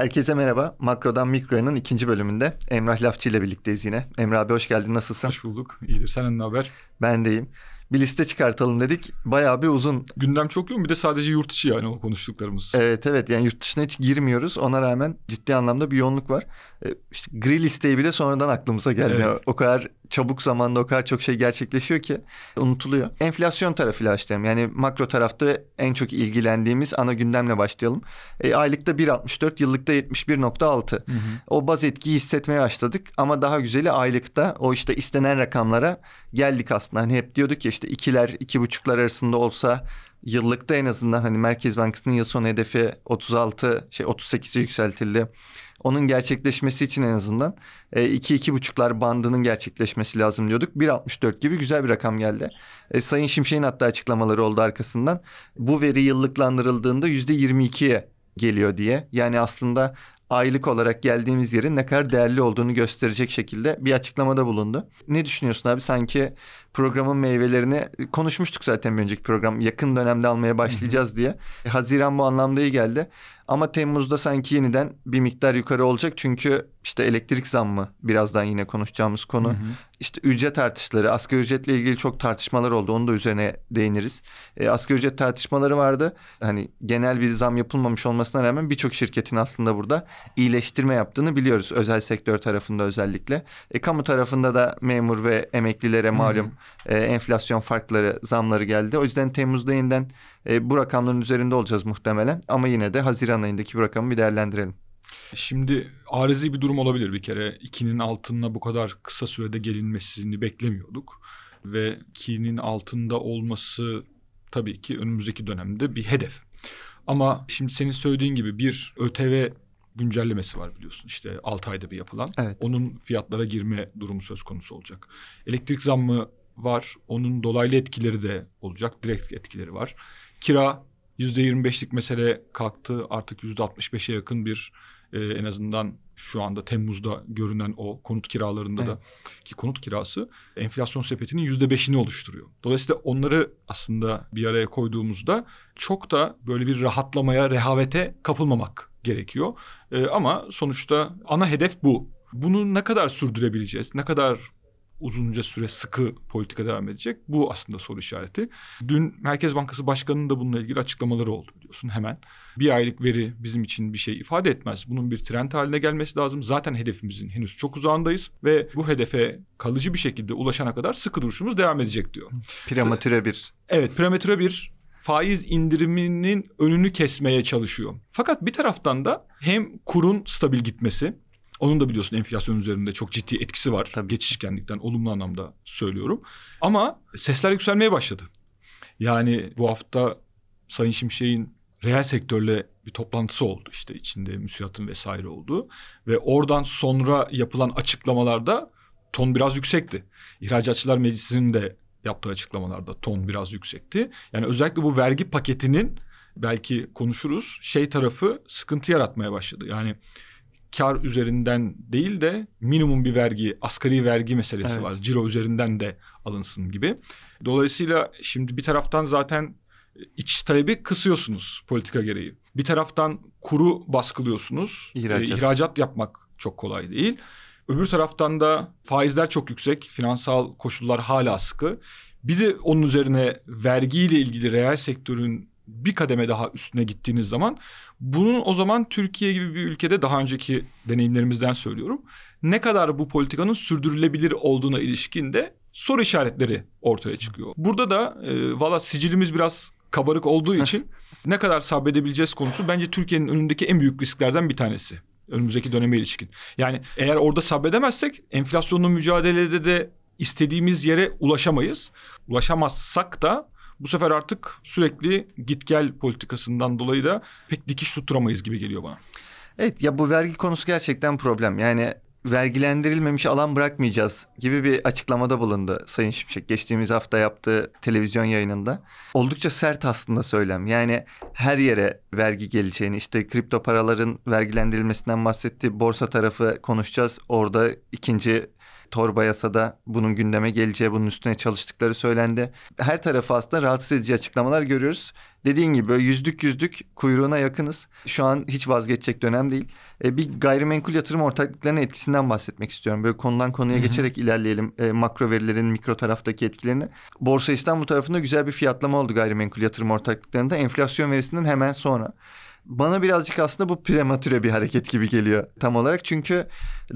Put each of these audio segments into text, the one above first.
Herkese merhaba. Makrodan Mikro'nun ikinci bölümünde Emrah Lafçı ile birlikteyiz yine. Emrah abi hoş geldin. Nasılsın? Hoş bulduk. İyidir. Senin ne haber? Ben deyim. Bir liste çıkartalım dedik. Bayağı bir uzun. Gündem çok yoğun. Bir de sadece yurt içi yani o konuştuklarımız. Evet evet. Yani yurt dışına hiç girmiyoruz. Ona rağmen ciddi anlamda bir yoğunluk var. E, işte gri listeyi bile sonradan aklımıza geldi. Evet. O kadar çabuk zamanda o kadar çok şey gerçekleşiyor ki unutuluyor. Enflasyon tarafıyla açtım. Yani makro tarafta en çok ilgilendiğimiz ana gündemle başlayalım. E, aylıkta 1.64, yıllıkta 71.6. O baz etkiyi hissetmeye başladık ama daha güzeli aylıkta o işte istenen rakamlara geldik aslında. Hani hep diyorduk ya işte ikiler, iki buçuklar arasında olsa yıllıkta en azından hani Merkez Bankası'nın yıl sonu hedefi 36 şey 38'e yükseltildi. Onun gerçekleşmesi için en azından e, 2-2,5'lar bandının gerçekleşmesi lazım diyorduk. 1.64 gibi güzel bir rakam geldi. E, Sayın Şimşek'in hatta açıklamaları oldu arkasından. Bu veri yıllıklandırıldığında %22'ye geliyor diye. Yani aslında aylık olarak geldiğimiz yerin ne kadar değerli olduğunu gösterecek şekilde bir açıklamada bulundu. Ne düşünüyorsun abi? Sanki programın meyvelerini e, konuşmuştuk zaten bir önceki program yakın dönemde almaya başlayacağız diye. Haziran bu anlamda iyi geldi. Ama Temmuz'da sanki yeniden bir miktar yukarı olacak çünkü işte elektrik zammı birazdan yine konuşacağımız konu. Hı hı. İşte ücret artışları, asgari ücretle ilgili çok tartışmalar oldu. Onu da üzerine değiniriz. E, asgari ücret tartışmaları vardı. Hani genel bir zam yapılmamış olmasına rağmen birçok şirketin aslında burada iyileştirme yaptığını biliyoruz. Özel sektör tarafında özellikle. E, kamu tarafında da memur ve emeklilere malum hı hı. E, enflasyon farkları, zamları geldi. O yüzden Temmuz'da yeniden e, bu rakamların üzerinde olacağız muhtemelen ama yine de Haziran ayındaki bu rakamı bir değerlendirelim. Şimdi arızi bir durum olabilir bir kere. 2'nin altına bu kadar kısa sürede gelinmesini beklemiyorduk. Ve 2'nin altında olması tabii ki önümüzdeki dönemde bir hedef. Ama şimdi senin söylediğin gibi bir ÖTV güncellemesi var biliyorsun. İşte 6 ayda bir yapılan. Evet. Onun fiyatlara girme durumu söz konusu olacak. Elektrik zammı var. Onun dolaylı etkileri de olacak. Direkt etkileri var. Kira %25'lik mesele kalktı. Artık %65'e yakın bir e, en azından şu anda Temmuz'da görünen o konut kiralarında evet. da ki konut kirası enflasyon sepetinin yüzde beşini oluşturuyor. Dolayısıyla onları aslında bir araya koyduğumuzda çok da böyle bir rahatlamaya, rehavete kapılmamak gerekiyor. Ee, ama sonuçta ana hedef bu. Bunu ne kadar sürdürebileceğiz? Ne kadar uzunca süre sıkı politika devam edecek? Bu aslında soru işareti. Dün Merkez Bankası Başkanı'nın da bununla ilgili açıklamaları oldu biliyorsun hemen. Bir aylık veri bizim için bir şey ifade etmez. Bunun bir trend haline gelmesi lazım. Zaten hedefimizin henüz çok uzağındayız ve bu hedefe kalıcı bir şekilde ulaşana kadar sıkı duruşumuz devam edecek diyor. Prematüre bir. Evet prematüre bir faiz indiriminin önünü kesmeye çalışıyor. Fakat bir taraftan da hem kurun stabil gitmesi onun da biliyorsun enflasyon üzerinde çok ciddi etkisi var. Tabii. Geçişkenlikten olumlu anlamda söylüyorum. Ama sesler yükselmeye başladı. Yani bu hafta Sayın Şimşek'in reel sektörle bir toplantısı oldu işte içinde müsiatın vesaire oldu ve oradan sonra yapılan açıklamalarda ton biraz yüksekti. İhracatçılar Meclisi'nin de yaptığı açıklamalarda ton biraz yüksekti. Yani özellikle bu vergi paketinin belki konuşuruz şey tarafı sıkıntı yaratmaya başladı. Yani kar üzerinden değil de minimum bir vergi, asgari vergi meselesi evet. var. Ciro üzerinden de alınsın gibi. Dolayısıyla şimdi bir taraftan zaten iç talebi kısıyorsunuz politika gereği. Bir taraftan kuru baskılıyorsunuz. İhracat, e, ihracat yapmak çok kolay değil. Öbür taraftan da faizler çok yüksek, finansal koşullar hala sıkı. Bir de onun üzerine vergiyle ilgili reel sektörün bir kademe daha üstüne gittiğiniz zaman bunun o zaman Türkiye gibi bir ülkede daha önceki deneyimlerimizden söylüyorum. Ne kadar bu politikanın sürdürülebilir olduğuna ilişkin de soru işaretleri ortaya çıkıyor. Burada da e, valla sicilimiz biraz kabarık olduğu için ne kadar sabredebileceğiz konusu bence Türkiye'nin önündeki en büyük risklerden bir tanesi. Önümüzdeki döneme ilişkin. Yani eğer orada sabredemezsek enflasyonun mücadelede de istediğimiz yere ulaşamayız. Ulaşamazsak da bu sefer artık sürekli git gel politikasından dolayı da pek dikiş tutturamayız gibi geliyor bana. Evet ya bu vergi konusu gerçekten problem. Yani vergilendirilmemiş alan bırakmayacağız gibi bir açıklamada bulundu Sayın Şimşek geçtiğimiz hafta yaptığı televizyon yayınında. Oldukça sert aslında söylem. Yani her yere vergi geleceğini işte kripto paraların vergilendirilmesinden bahsetti. Borsa tarafı konuşacağız. Orada ikinci torba yasada bunun gündeme geleceği, bunun üstüne çalıştıkları söylendi. Her tarafı aslında rahatsız edici açıklamalar görüyoruz. Dediğin gibi böyle yüzlük yüzlük kuyruğuna yakınız. Şu an hiç vazgeçecek dönem değil. E, bir gayrimenkul yatırım ortaklıklarının etkisinden bahsetmek istiyorum. Böyle konudan konuya Hı-hı. geçerek ilerleyelim. E, makro verilerin mikro taraftaki etkilerini. Borsa İstanbul tarafında güzel bir fiyatlama oldu gayrimenkul yatırım ortaklıklarında enflasyon verisinden hemen sonra bana birazcık aslında bu prematüre bir hareket gibi geliyor tam olarak. Çünkü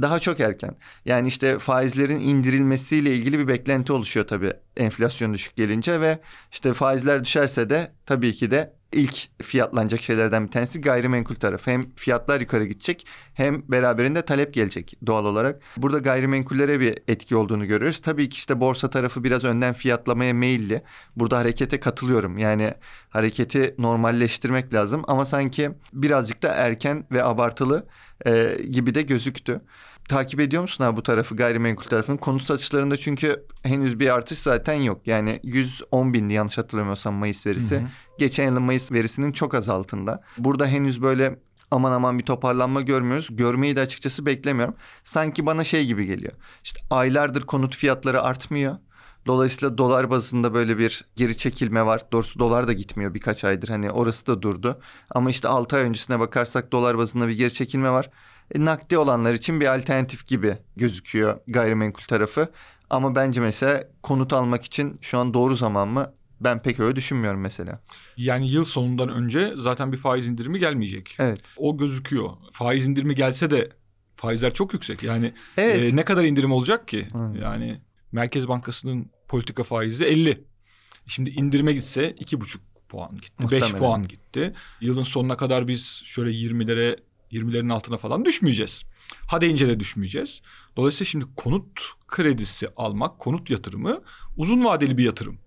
daha çok erken. Yani işte faizlerin indirilmesiyle ilgili bir beklenti oluşuyor tabii enflasyon düşük gelince ve işte faizler düşerse de tabii ki de ilk fiyatlanacak şeylerden bir tanesi gayrimenkul tarafı. Hem fiyatlar yukarı gidecek hem beraberinde talep gelecek doğal olarak. Burada gayrimenkullere bir etki olduğunu görüyoruz. Tabii ki işte borsa tarafı biraz önden fiyatlamaya meyilli. Burada harekete katılıyorum. Yani hareketi normalleştirmek lazım ama sanki birazcık da erken ve abartılı e, gibi de gözüktü takip ediyor musun abi bu tarafı gayrimenkul tarafını? Konut satışlarında çünkü henüz bir artış zaten yok. Yani 110 bindi yanlış hatırlamıyorsam Mayıs verisi. Hı hı. Geçen yılın Mayıs verisinin çok az altında. Burada henüz böyle aman aman bir toparlanma görmüyoruz. Görmeyi de açıkçası beklemiyorum. Sanki bana şey gibi geliyor. İşte aylardır konut fiyatları artmıyor. Dolayısıyla dolar bazında böyle bir geri çekilme var. Doğrusu dolar da gitmiyor birkaç aydır. Hani orası da durdu. Ama işte 6 ay öncesine bakarsak dolar bazında bir geri çekilme var. E, nakdi olanlar için bir alternatif gibi gözüküyor gayrimenkul tarafı. Ama bence mesela konut almak için şu an doğru zaman mı? Ben pek öyle düşünmüyorum mesela. Yani yıl sonundan önce zaten bir faiz indirimi gelmeyecek. Evet. O gözüküyor. Faiz indirimi gelse de faizler çok yüksek. Yani evet. e, ne kadar indirim olacak ki? Hı. Yani Merkez Bankası'nın politika faizi 50. Şimdi indirime gitse 2,5 puan gitti. Muhtemelen. 5 puan gitti. Yılın sonuna kadar biz şöyle 20'lere 20'lerin altına falan düşmeyeceğiz. Hadi ince de düşmeyeceğiz. Dolayısıyla şimdi konut kredisi almak, konut yatırımı uzun vadeli bir yatırım.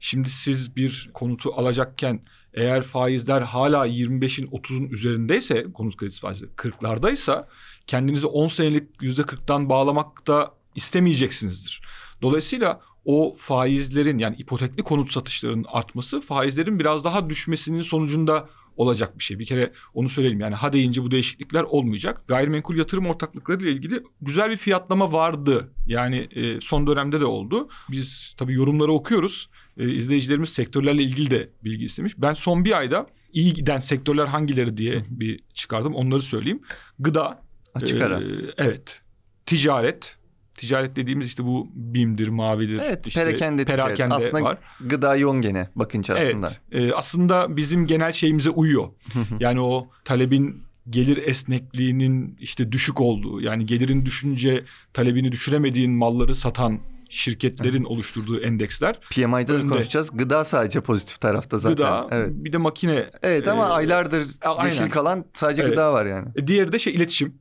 Şimdi siz bir konutu alacakken eğer faizler hala 25'in 30'un üzerindeyse konut kredisi faizi 40'lardaysa kendinizi 10 senelik %40'tan bağlamakta istemeyeceksinizdir. Dolayısıyla o faizlerin yani ipotekli konut satışlarının artması faizlerin biraz daha düşmesinin sonucunda olacak bir şey. Bir kere onu söyleyelim yani ha deyince bu değişiklikler olmayacak. Gayrimenkul yatırım ortaklıkları ile ilgili güzel bir fiyatlama vardı. Yani e, son dönemde de oldu. Biz tabii yorumları okuyoruz. E, izleyicilerimiz sektörlerle ilgili de bilgi istemiş. Ben son bir ayda iyi giden sektörler hangileri diye bir çıkardım onları söyleyeyim. Gıda. Açık ara. E, evet. Ticaret ticaret dediğimiz işte bu bimdir Mavi'dir. Evet, işte, perakende, perakende ticaret. Aslında var. gıda yon gene bakınca aslında. Evet, e, aslında bizim genel şeyimize uyuyor. yani o talebin gelir esnekliğinin işte düşük olduğu yani gelirin düşünce talebini düşüremediğin malları satan şirketlerin oluşturduğu endeksler. PMI'de önde. de konuşacağız. Gıda sadece pozitif tarafta zaten. Gıda evet. bir de makine. Evet ama e, aylardır aynen. yeşil kalan sadece evet. gıda var yani. E, diğeri de şey iletişim.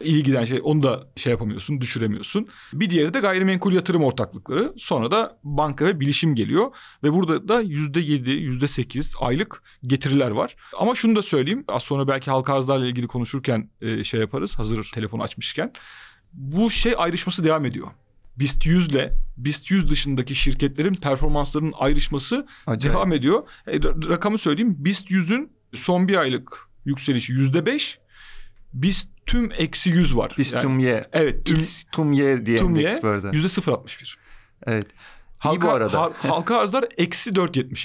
İyi giden şey onu da şey yapamıyorsun, düşüremiyorsun. Bir diğeri de gayrimenkul yatırım ortaklıkları. Sonra da banka ve bilişim geliyor ve burada da %7, %8 aylık getiriler var. Ama şunu da söyleyeyim. Az sonra belki halka arzlarla ilgili konuşurken e, şey yaparız. Hazır telefonu açmışken bu şey ayrışması devam ediyor. BIST 100 ile BIST 100 dışındaki şirketlerin performanslarının ayrışması Acayip. devam ediyor. E, rakamı söyleyeyim. BIST 100'ün son bir aylık yükselişi yüzde beş. BIST tüm eksi yüz var. BIST yani, tüm ye. Evet. Tüm, X tüm ye diye tüm endeks böyle. Yüzde sıfır altmış bir. Evet. Halka, İyi bu arada. halka arzlar eksi dört yetmiş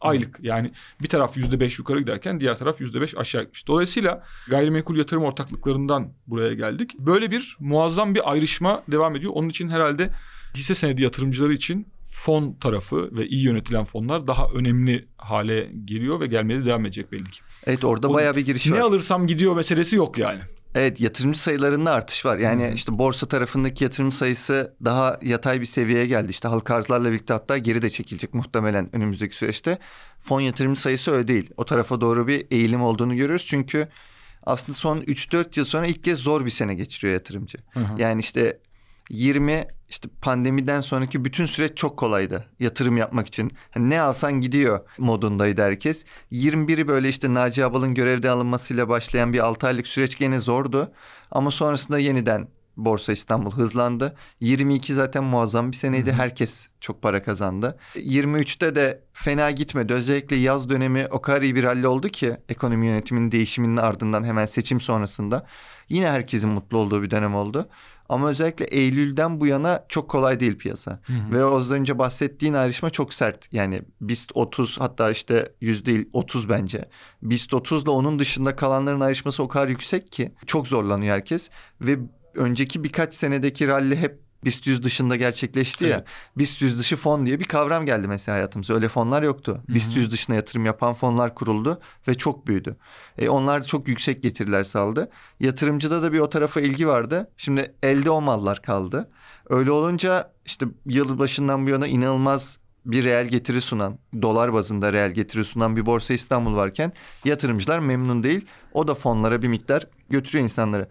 Aylık yani bir taraf yüzde beş yukarı giderken diğer taraf yüzde beş aşağı gitmiş. Dolayısıyla gayrimenkul yatırım ortaklıklarından buraya geldik. Böyle bir muazzam bir ayrışma devam ediyor. Onun için herhalde hisse senedi yatırımcıları için fon tarafı ve iyi yönetilen fonlar daha önemli hale geliyor ve gelmeye de devam edecek belli ki. Evet orada o, bayağı bir giriş ne var. Ne alırsam gidiyor meselesi yok yani. Evet yatırımcı sayılarında artış var. Yani hmm. işte borsa tarafındaki yatırım sayısı daha yatay bir seviyeye geldi. İşte halka arzlarla birlikte hatta geri de çekilecek muhtemelen önümüzdeki süreçte. Fon yatırımcı sayısı öyle değil. O tarafa doğru bir eğilim olduğunu görüyoruz. Çünkü aslında son 3-4 yıl sonra ilk kez zor bir sene geçiriyor yatırımcı. Hı Yani işte 20 işte pandemiden sonraki bütün süreç çok kolaydı yatırım yapmak için. Hani ne alsan gidiyor modundaydı herkes. 21'i böyle işte Naci Abal'ın görevde alınmasıyla başlayan bir 6 aylık süreç gene zordu. Ama sonrasında yeniden Borsa İstanbul hızlandı. 22 zaten muazzam bir seneydi. Herkes çok para kazandı. 23'te de fena gitmedi. Özellikle yaz dönemi o kadar iyi bir halle oldu ki ekonomi yönetiminin değişiminin ardından hemen seçim sonrasında. Yine herkesin mutlu olduğu bir dönem oldu. Ama özellikle Eylül'den bu yana çok kolay değil piyasa. Hı hı. Ve az önce bahsettiğin ayrışma çok sert. Yani BIST 30 hatta işte yüzde 30 bence. BIST 30 ile onun dışında kalanların ayrışması o kadar yüksek ki çok zorlanıyor herkes. Ve önceki birkaç senedeki rally hep BIST 100 dışında gerçekleşti evet. ya. BIST 100 dışı fon diye bir kavram geldi mesela hayatımıza. Öyle fonlar yoktu. Hı-hı. BIST 100 dışına yatırım yapan fonlar kuruldu ve çok büyüdü. E, onlar çok yüksek getiriler sağladı. Yatırımcıda da bir o tarafa ilgi vardı. Şimdi elde o mallar kaldı. Öyle olunca işte yıl başından bu yana inanılmaz bir reel getiri sunan, dolar bazında reel getiri sunan bir borsa İstanbul varken yatırımcılar memnun değil. O da fonlara bir miktar götürüyor insanları.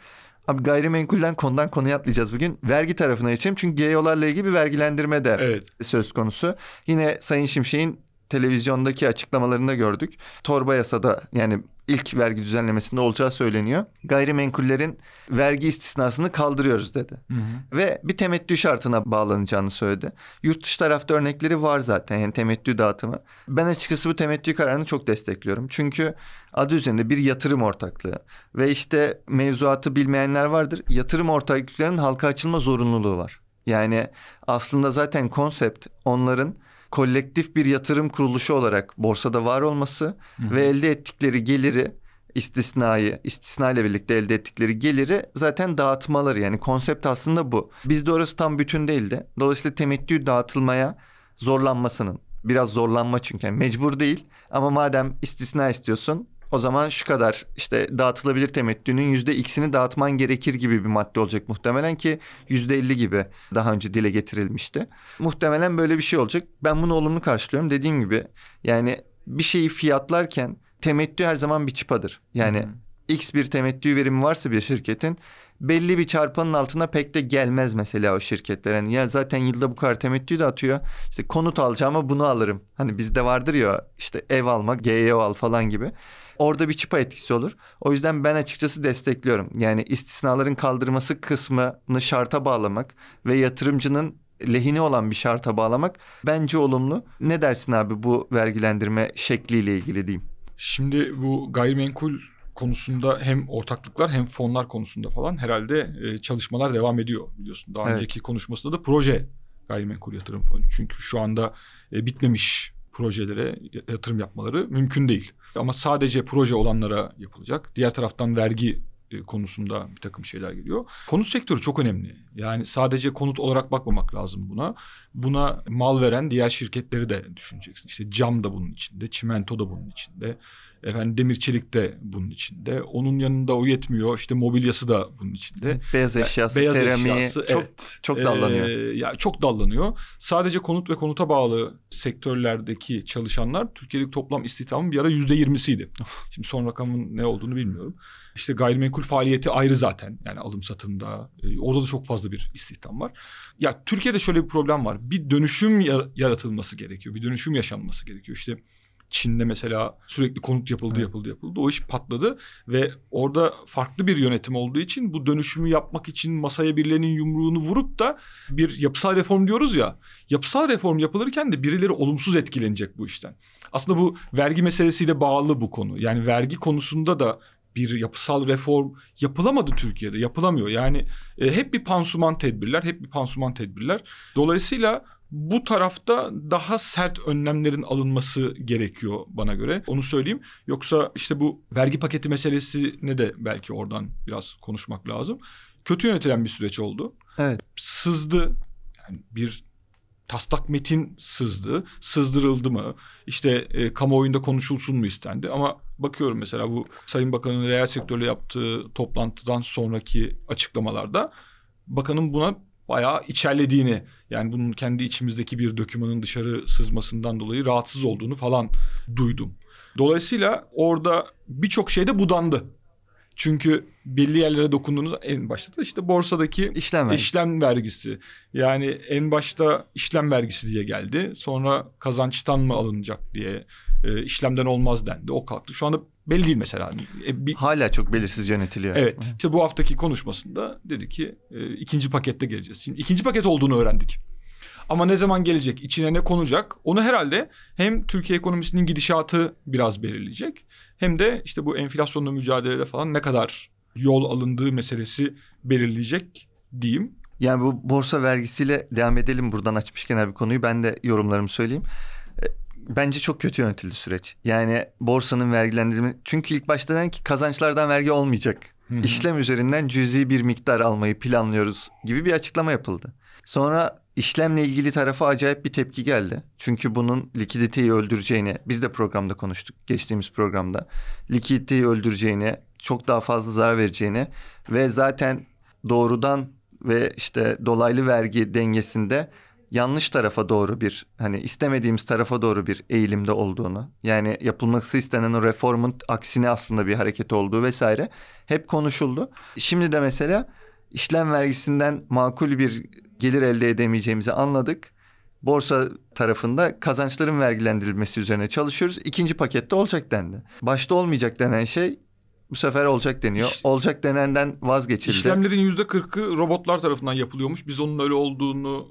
Abi gayrimenkulden konudan konuya atlayacağız bugün. Vergi tarafına geçelim. Çünkü GEO'larla ilgili bir vergilendirme de evet. söz konusu. Yine Sayın Şimşek'in televizyondaki açıklamalarında gördük. Torba yasada yani ilk vergi düzenlemesinde olacağı söyleniyor. Gayrimenkullerin vergi istisnasını kaldırıyoruz dedi. Hı hı. Ve bir temettü şartına bağlanacağını söyledi. Yurt dışı tarafta örnekleri var zaten yani temettü dağıtımı. Ben açıkçası bu temettü kararını çok destekliyorum. Çünkü adı üzerinde bir yatırım ortaklığı ve işte mevzuatı bilmeyenler vardır. Yatırım ortaklıklarının halka açılma zorunluluğu var. Yani aslında zaten konsept onların kolektif bir yatırım kuruluşu olarak borsada var olması Hı-hı. ve elde ettikleri geliri istisnayı, istisnayla birlikte elde ettikleri geliri zaten dağıtmaları yani konsept aslında bu. Bizde orası tam bütün değildi. Dolayısıyla temettü dağıtılmaya zorlanmasının biraz zorlanma çünkü yani mecbur değil ama madem istisna istiyorsun o zaman şu kadar işte dağıtılabilir temettünün yüzde x'ini dağıtman gerekir gibi bir madde olacak muhtemelen ki yüzde elli gibi daha önce dile getirilmişti. Muhtemelen böyle bir şey olacak. Ben bunu olumlu karşılıyorum. Dediğim gibi yani bir şeyi fiyatlarken temettü her zaman bir çıpadır. Yani hmm. X bir temettü verimi varsa bir şirketin belli bir çarpanın altına pek de gelmez mesela o şirketler. Yani ya zaten yılda bu kadar temettü de atıyor. İşte konut alacağıma bunu alırım. Hani bizde vardır ya işte ev alma, GEO al falan gibi. Orada bir çıpa etkisi olur. O yüzden ben açıkçası destekliyorum. Yani istisnaların kaldırması kısmını şarta bağlamak ve yatırımcının lehine olan bir şarta bağlamak bence olumlu. Ne dersin abi bu vergilendirme şekliyle ilgili diyeyim? Şimdi bu gayrimenkul konusunda hem ortaklıklar hem fonlar konusunda falan herhalde e, çalışmalar devam ediyor biliyorsun. Daha evet. önceki konuşmasında da proje gayrimenkul yatırım fonu. Çünkü şu anda e, bitmemiş projelere yatırım yapmaları mümkün değil. Ama sadece proje olanlara yapılacak. Diğer taraftan vergi e, konusunda bir takım şeyler geliyor. Konut sektörü çok önemli. Yani sadece konut olarak bakmamak lazım buna. Buna mal veren diğer şirketleri de düşüneceksin. İşte cam da bunun içinde, çimento da bunun içinde. Efendim demir çelik de bunun içinde. Onun yanında o yetmiyor. İşte mobilyası da bunun içinde. Beyaz e, eşyası, Beyaz seramiği eşyası, çok evet. çok e, dallanıyor. Ee, ya çok dallanıyor. Sadece konut ve konuta bağlı sektörlerdeki çalışanlar Türkiye'deki toplam istihdamın bir ara yüzde Şimdi son rakamın ne olduğunu bilmiyorum. İşte gayrimenkul faaliyeti ayrı zaten. Yani alım satımda e, orada da çok fazla bir istihdam var. Ya Türkiye'de şöyle bir problem var. Bir dönüşüm yaratılması gerekiyor. Bir dönüşüm yaşanması gerekiyor. İşte Çin'de mesela sürekli konut yapıldı yapıldı yapıldı. O iş patladı ve orada farklı bir yönetim olduğu için bu dönüşümü yapmak için masaya birilerinin yumruğunu vurup da bir yapısal reform diyoruz ya. Yapısal reform yapılırken de birileri olumsuz etkilenecek bu işten. Aslında bu vergi meselesiyle bağlı bu konu. Yani vergi konusunda da bir yapısal reform yapılamadı Türkiye'de yapılamıyor. Yani e, hep bir pansuman tedbirler, hep bir pansuman tedbirler. Dolayısıyla bu tarafta daha sert önlemlerin alınması gerekiyor bana göre. Onu söyleyeyim. Yoksa işte bu vergi paketi meselesine de belki oradan biraz konuşmak lazım. Kötü yönetilen bir süreç oldu. Evet. Sızdı. Yani bir taslak metin sızdı. Sızdırıldı mı? İşte e, kamuoyunda konuşulsun mu istendi? Ama bakıyorum mesela bu Sayın Bakan'ın reel sektörle yaptığı toplantıdan sonraki açıklamalarda bakanın buna bayağı içerlediğini yani bunun kendi içimizdeki bir dökümanın dışarı sızmasından dolayı rahatsız olduğunu falan duydum. Dolayısıyla orada birçok şey de budandı. Çünkü belli yerlere dokunduğunuz en başta da işte borsadaki işlem vergisi. işlem vergisi. Yani en başta işlem vergisi diye geldi. Sonra kazançtan mı alınacak diye e, işlemden olmaz dendi. O kalktı. Şu anda Belli değil mesela. E, bir... Hala çok belirsiz yönetiliyor. Evet. İşte bu haftaki konuşmasında dedi ki e, ikinci pakette geleceğiz. Şimdi ikinci paket olduğunu öğrendik. Ama ne zaman gelecek, içine ne konacak onu herhalde hem Türkiye ekonomisinin gidişatı biraz belirleyecek. Hem de işte bu enflasyonla mücadelede falan ne kadar yol alındığı meselesi belirleyecek diyeyim. Yani bu borsa vergisiyle devam edelim buradan açmışken bir konuyu ben de yorumlarımı söyleyeyim bence çok kötü yönetildi süreç. Yani borsanın vergilendirme çünkü ilk başta denen ki kazançlardan vergi olmayacak. hı İşlem üzerinden cüzi bir miktar almayı planlıyoruz gibi bir açıklama yapıldı. Sonra işlemle ilgili tarafa acayip bir tepki geldi. Çünkü bunun likiditeyi öldüreceğini biz de programda konuştuk geçtiğimiz programda. Likiditeyi öldüreceğini, çok daha fazla zarar vereceğini ve zaten doğrudan ve işte dolaylı vergi dengesinde yanlış tarafa doğru bir hani istemediğimiz tarafa doğru bir eğilimde olduğunu yani yapılması istenen o reformun aksine aslında bir hareket olduğu vesaire hep konuşuldu. Şimdi de mesela işlem vergisinden makul bir gelir elde edemeyeceğimizi anladık. Borsa tarafında kazançların vergilendirilmesi üzerine çalışıyoruz. İkinci pakette olacak dendi. Başta olmayacak denen şey bu sefer olacak deniyor. Olacak denenden vazgeçildi. İşlemlerin yüzde kırkı robotlar tarafından yapılıyormuş. Biz onun öyle olduğunu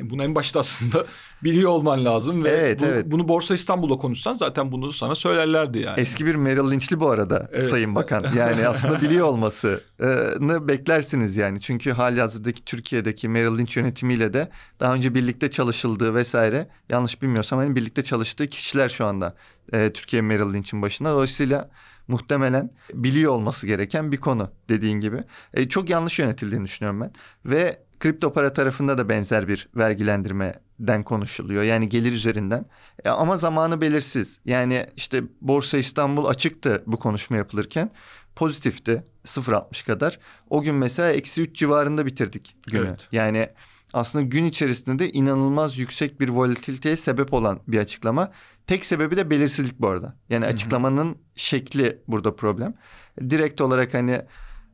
e, bunu en başta aslında biliyor olman lazım ve evet, bu, evet. bunu Borsa İstanbul'da konuşsan zaten bunu sana söylerlerdi yani. Eski bir Merrill Lynch'li bu arada evet. Sayın Bakan. Yani aslında biliyor olmasını beklersiniz yani. Çünkü hali hazırdaki Türkiye'deki Merrill Lynch yönetimiyle de daha önce birlikte çalışıldığı vesaire yanlış bilmiyorsam hani birlikte çalıştığı kişiler şu anda e, Türkiye Merrill Lynch'in başında. Dolayısıyla muhtemelen biliyor olması gereken bir konu dediğin gibi. E, çok yanlış yönetildiğini düşünüyorum ben. Ve Kripto para tarafında da benzer bir vergilendirmeden konuşuluyor. Yani gelir üzerinden. E, ama zamanı belirsiz. Yani işte Borsa İstanbul açıktı bu konuşma yapılırken. Pozitifti 0.60 kadar. O gün mesela eksi 3 civarında bitirdik günü. Evet. Yani aslında gün içerisinde de inanılmaz yüksek bir volatiliteye sebep olan bir açıklama. Tek sebebi de belirsizlik bu arada. Yani açıklamanın Hı-hı. şekli burada problem. Direkt olarak hani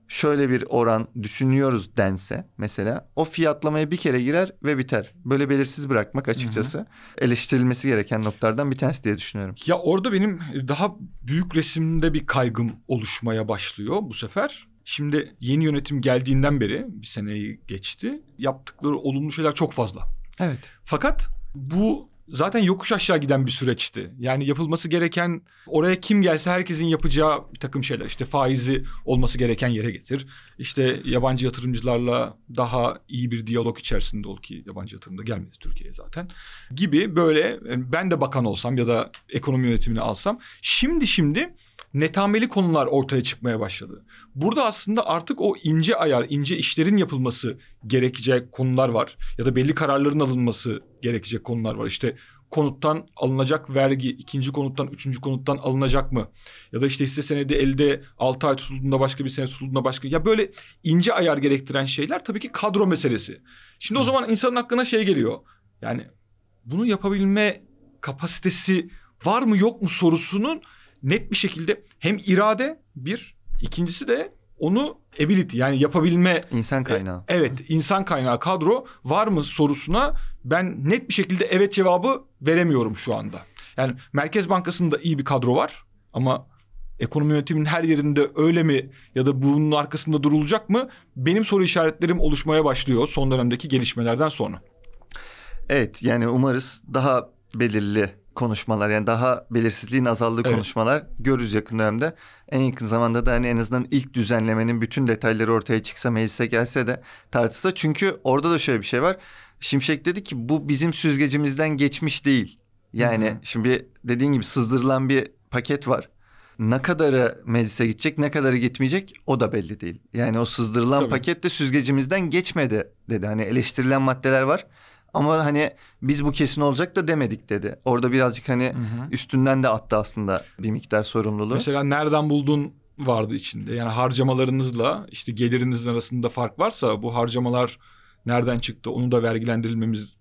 şöyle bir oran düşünüyoruz dense mesela o fiyatlamaya bir kere girer ve biter. Böyle belirsiz bırakmak açıkçası Hı-hı. eleştirilmesi gereken noktalardan bir tanesi diye düşünüyorum. Ya orada benim daha büyük resimde bir kaygım oluşmaya başlıyor bu sefer. Şimdi yeni yönetim geldiğinden beri bir seneyi geçti. Yaptıkları olumlu şeyler çok fazla. Evet. Fakat bu zaten yokuş aşağı giden bir süreçti. Yani yapılması gereken oraya kim gelse herkesin yapacağı bir takım şeyler. İşte faizi olması gereken yere getir. İşte yabancı yatırımcılarla daha iyi bir diyalog içerisinde ol ki yabancı yatırım da gelmedi Türkiye'ye zaten. Gibi böyle ben de bakan olsam ya da ekonomi yönetimini alsam şimdi şimdi netameli konular ortaya çıkmaya başladı. Burada aslında artık o ince ayar, ince işlerin yapılması gerekecek konular var. Ya da belli kararların alınması gerekecek konular var. İşte konuttan alınacak vergi, ikinci konuttan, üçüncü konuttan alınacak mı? Ya da işte hisse senedi elde 6 ay tutulduğunda başka bir sene tutulduğunda başka. Ya böyle ince ayar gerektiren şeyler tabii ki kadro meselesi. Şimdi Hı. o zaman insanın aklına şey geliyor. Yani bunu yapabilme kapasitesi var mı yok mu sorusunun net bir şekilde hem irade bir ikincisi de onu ability yani yapabilme insan e, kaynağı. E, evet, insan kaynağı kadro var mı sorusuna ben net bir şekilde evet cevabı veremiyorum şu anda. Yani Merkez Bankası'nda iyi bir kadro var ama ekonomi yönetiminin her yerinde öyle mi ya da bunun arkasında durulacak mı? Benim soru işaretlerim oluşmaya başlıyor son dönemdeki gelişmelerden sonra. Evet yani umarız daha belirli konuşmalar yani daha belirsizliğin azaldığı evet. konuşmalar görürüz yakın dönemde. En yakın zamanda da hani en azından ilk düzenlemenin bütün detayları ortaya çıksa meclise gelse de tartışsa. Çünkü orada da şöyle bir şey var. Şimşek dedi ki bu bizim süzgecimizden geçmiş değil. Yani Hı-hı. şimdi dediğin gibi sızdırılan bir paket var. Ne kadarı meclise gidecek, ne kadarı gitmeyecek o da belli değil. Yani o sızdırılan Tabii. paket de süzgecimizden geçmedi dedi. Hani eleştirilen maddeler var ama hani biz bu kesin olacak da demedik dedi. Orada birazcık hani hı hı. üstünden de attı aslında bir miktar sorumluluğu. Mesela nereden buldun vardı içinde. Yani harcamalarınızla işte gelirinizin arasında fark varsa bu harcamalar nereden çıktı onu da vergilendirilmemiz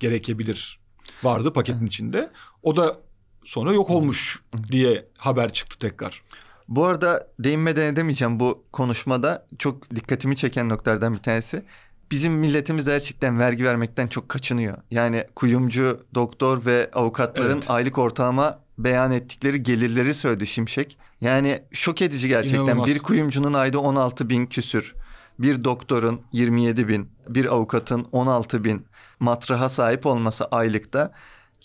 gerekebilir vardı paketin içinde. O da sonra yok olmuş diye haber çıktı tekrar. Bu arada değinmeden edemeyeceğim bu konuşmada çok dikkatimi çeken noktalardan bir tanesi bizim milletimiz de gerçekten vergi vermekten çok kaçınıyor. Yani kuyumcu, doktor ve avukatların evet. aylık ortağıma beyan ettikleri gelirleri söyledi Şimşek. Yani şok edici gerçekten. İnanılmaz. Bir kuyumcunun ayda 16 bin küsür, bir doktorun 27 bin, bir avukatın 16 bin matraha sahip olması aylıkta.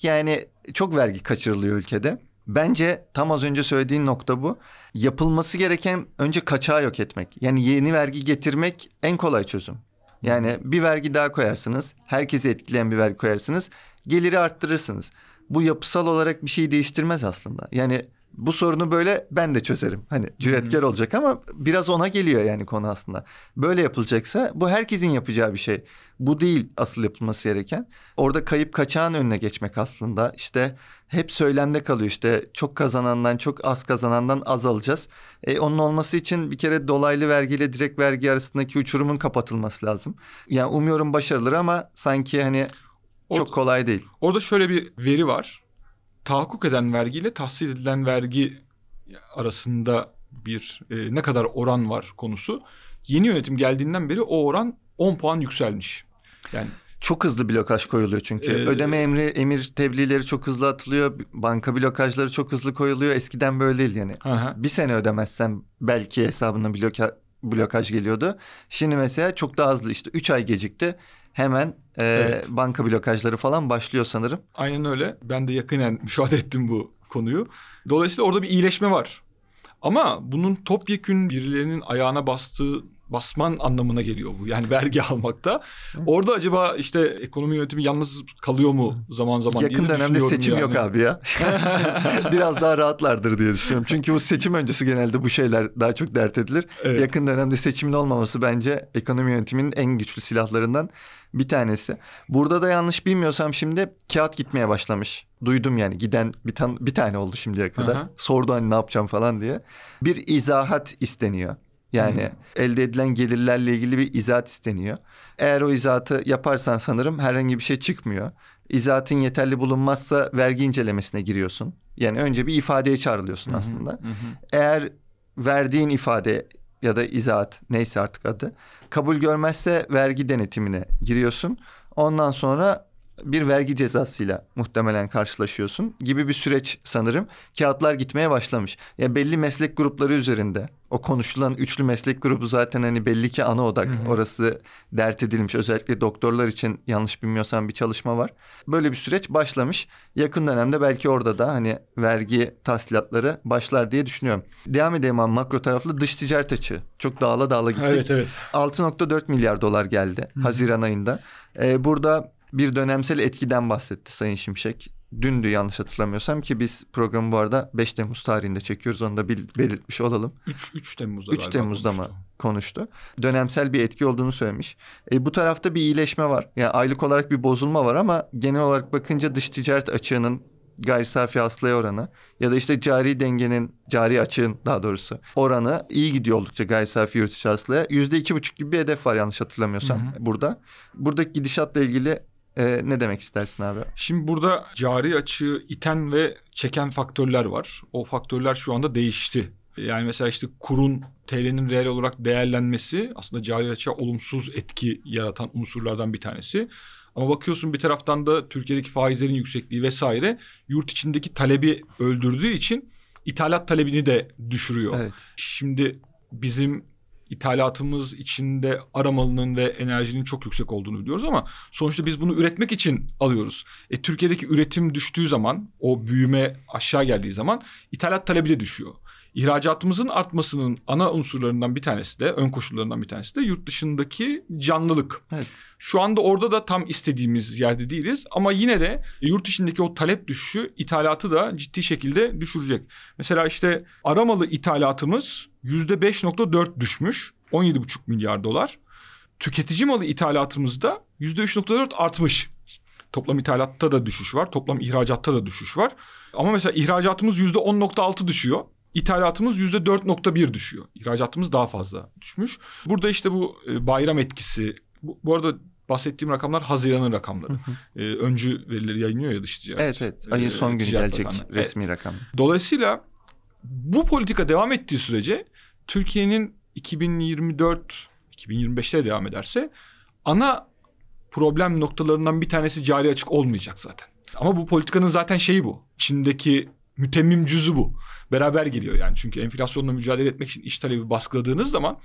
Yani çok vergi kaçırılıyor ülkede. Bence tam az önce söylediğin nokta bu. Yapılması gereken önce kaçağı yok etmek. Yani yeni vergi getirmek en kolay çözüm. Yani bir vergi daha koyarsınız. Herkesi etkileyen bir vergi koyarsınız. Geliri arttırırsınız. Bu yapısal olarak bir şey değiştirmez aslında. Yani bu sorunu böyle ben de çözerim. Hani cüretkar olacak ama biraz ona geliyor yani konu aslında. Böyle yapılacaksa bu herkesin yapacağı bir şey. Bu değil asıl yapılması gereken. Orada kayıp kaçağın önüne geçmek aslında. İşte hep söylemde kalıyor işte çok kazanandan çok az kazanandan az alacağız. E, onun olması için bir kere dolaylı vergi ile direkt vergi arasındaki uçurumun kapatılması lazım. Yani umuyorum başarılır ama sanki hani orada, çok kolay değil. Orada şöyle bir veri var. Tahakkuk eden vergi ile tahsil edilen vergi arasında bir e, ne kadar oran var konusu. Yeni yönetim geldiğinden beri o oran 10 puan yükselmiş. Yani çok hızlı blokaj koyuluyor çünkü. Ee, Ödeme emri, emir tebliğleri çok hızlı atılıyor. Banka blokajları çok hızlı koyuluyor. Eskiden böyle değil yani. Aha. Bir sene ödemezsen belki hesabına bloka, blokaj geliyordu. Şimdi mesela çok daha hızlı işte üç ay gecikti. Hemen e, evet. banka blokajları falan başlıyor sanırım. Aynen öyle. Ben de yakinen müşahede ettim bu konuyu. Dolayısıyla orada bir iyileşme var. Ama bunun topyekün birilerinin ayağına bastığı basman anlamına geliyor bu. Yani vergi almakta. Orada acaba işte ekonomi yönetimi yalnız kalıyor mu zaman zaman? Yakın dönemde seçim yani. yok abi ya. Biraz daha rahatlardır diye düşünüyorum. Çünkü bu seçim öncesi genelde bu şeyler daha çok dert edilir. Evet. Yakın dönemde seçimin olmaması bence ekonomi yönetiminin en güçlü silahlarından bir tanesi. Burada da yanlış bilmiyorsam şimdi kağıt gitmeye başlamış. Duydum yani giden bir, tan- bir tane oldu şimdiye kadar. Hı Sordu hani ne yapacağım falan diye. Bir izahat isteniyor. Yani hmm. elde edilen gelirlerle ilgili bir izahat isteniyor. Eğer o izahatı yaparsan sanırım herhangi bir şey çıkmıyor. İzahatın yeterli bulunmazsa vergi incelemesine giriyorsun. Yani önce bir ifadeye çağrılıyorsun hmm. aslında. Hmm. Eğer verdiğin ifade ya da izahat neyse artık adı kabul görmezse vergi denetimine giriyorsun. Ondan sonra bir vergi cezasıyla muhtemelen karşılaşıyorsun gibi bir süreç sanırım. Kağıtlar gitmeye başlamış. Ya belli meslek grupları üzerinde o konuşulan üçlü meslek grubu zaten hani belli ki ana odak. Hı hı. Orası dert edilmiş. Özellikle doktorlar için yanlış bilmiyorsam bir çalışma var. Böyle bir süreç başlamış. Yakın dönemde belki orada da hani vergi tahsilatları başlar diye düşünüyorum. Devam edeyim ama makro taraflı dış ticaret açığı. Çok dağla dağla gittik. Evet evet. 6.4 milyar dolar geldi hı hı. Haziran ayında. Ee, burada bir dönemsel etkiden bahsetti Sayın Şimşek. Dündü yanlış hatırlamıyorsam ki biz programı bu arada 5 Temmuz tarihinde çekiyoruz onu da belirtmiş olalım. 3, 3 Temmuz'da 3 Temmuz'da mı konuştu. Dönemsel bir etki olduğunu söylemiş. E, bu tarafta bir iyileşme var. Yani aylık olarak bir bozulma var ama genel olarak bakınca dış ticaret açığının gayri safi hastaya oranı ya da işte cari dengenin cari açığın daha doğrusu oranı iyi gidiyor oldukça gayri safi yurt içi hastaya. Yüzde iki buçuk gibi bir hedef var yanlış hatırlamıyorsam hı hı. burada. Buradaki gidişatla ilgili ee, ne demek istersin abi? Şimdi burada cari açığı iten ve çeken faktörler var. O faktörler şu anda değişti. Yani mesela işte kurun TL'nin reel olarak değerlenmesi aslında cari açığa olumsuz etki yaratan unsurlardan bir tanesi. Ama bakıyorsun bir taraftan da Türkiye'deki faizlerin yüksekliği vesaire yurt içindeki talebi öldürdüğü için ithalat talebini de düşürüyor. Evet. Şimdi bizim ithalatımız içinde aramalının ve enerjinin çok yüksek olduğunu biliyoruz ama sonuçta biz bunu üretmek için alıyoruz. E, Türkiye'deki üretim düştüğü zaman o büyüme aşağı geldiği zaman ithalat talebi de düşüyor. İhracatımızın artmasının ana unsurlarından bir tanesi de ön koşullarından bir tanesi de yurt dışındaki canlılık. Evet. Şu anda orada da tam istediğimiz yerde değiliz ama yine de yurt içindeki o talep düşüşü ithalatı da ciddi şekilde düşürecek. Mesela işte aramalı ithalatımız %5.4 düşmüş. 17,5 milyar dolar. Tüketici malı ithalatımızda %3.4 artmış. Toplam ithalatta da düşüş var. Toplam ihracatta da düşüş var. Ama mesela ihracatımız %10.6 düşüyor. İthalatımız %4.1 düşüyor. İhracatımız daha fazla düşmüş. Burada işte bu e, bayram etkisi. Bu, bu arada bahsettiğim rakamlar Haziran'ın rakamları. ee, öncü verileri yayınlıyor ya dış ticaret. Evet evet. Ayın e, son günü gelecek rakamlar. resmi evet. rakam. Dolayısıyla bu politika devam ettiği sürece Türkiye'nin 2024 2025'te devam ederse ana problem noktalarından bir tanesi cari açık olmayacak zaten. Ama bu politikanın zaten şeyi bu. Çin'deki mütemmim cüzü bu. Beraber geliyor yani. Çünkü enflasyonla mücadele etmek için iş talebi baskıladığınız zaman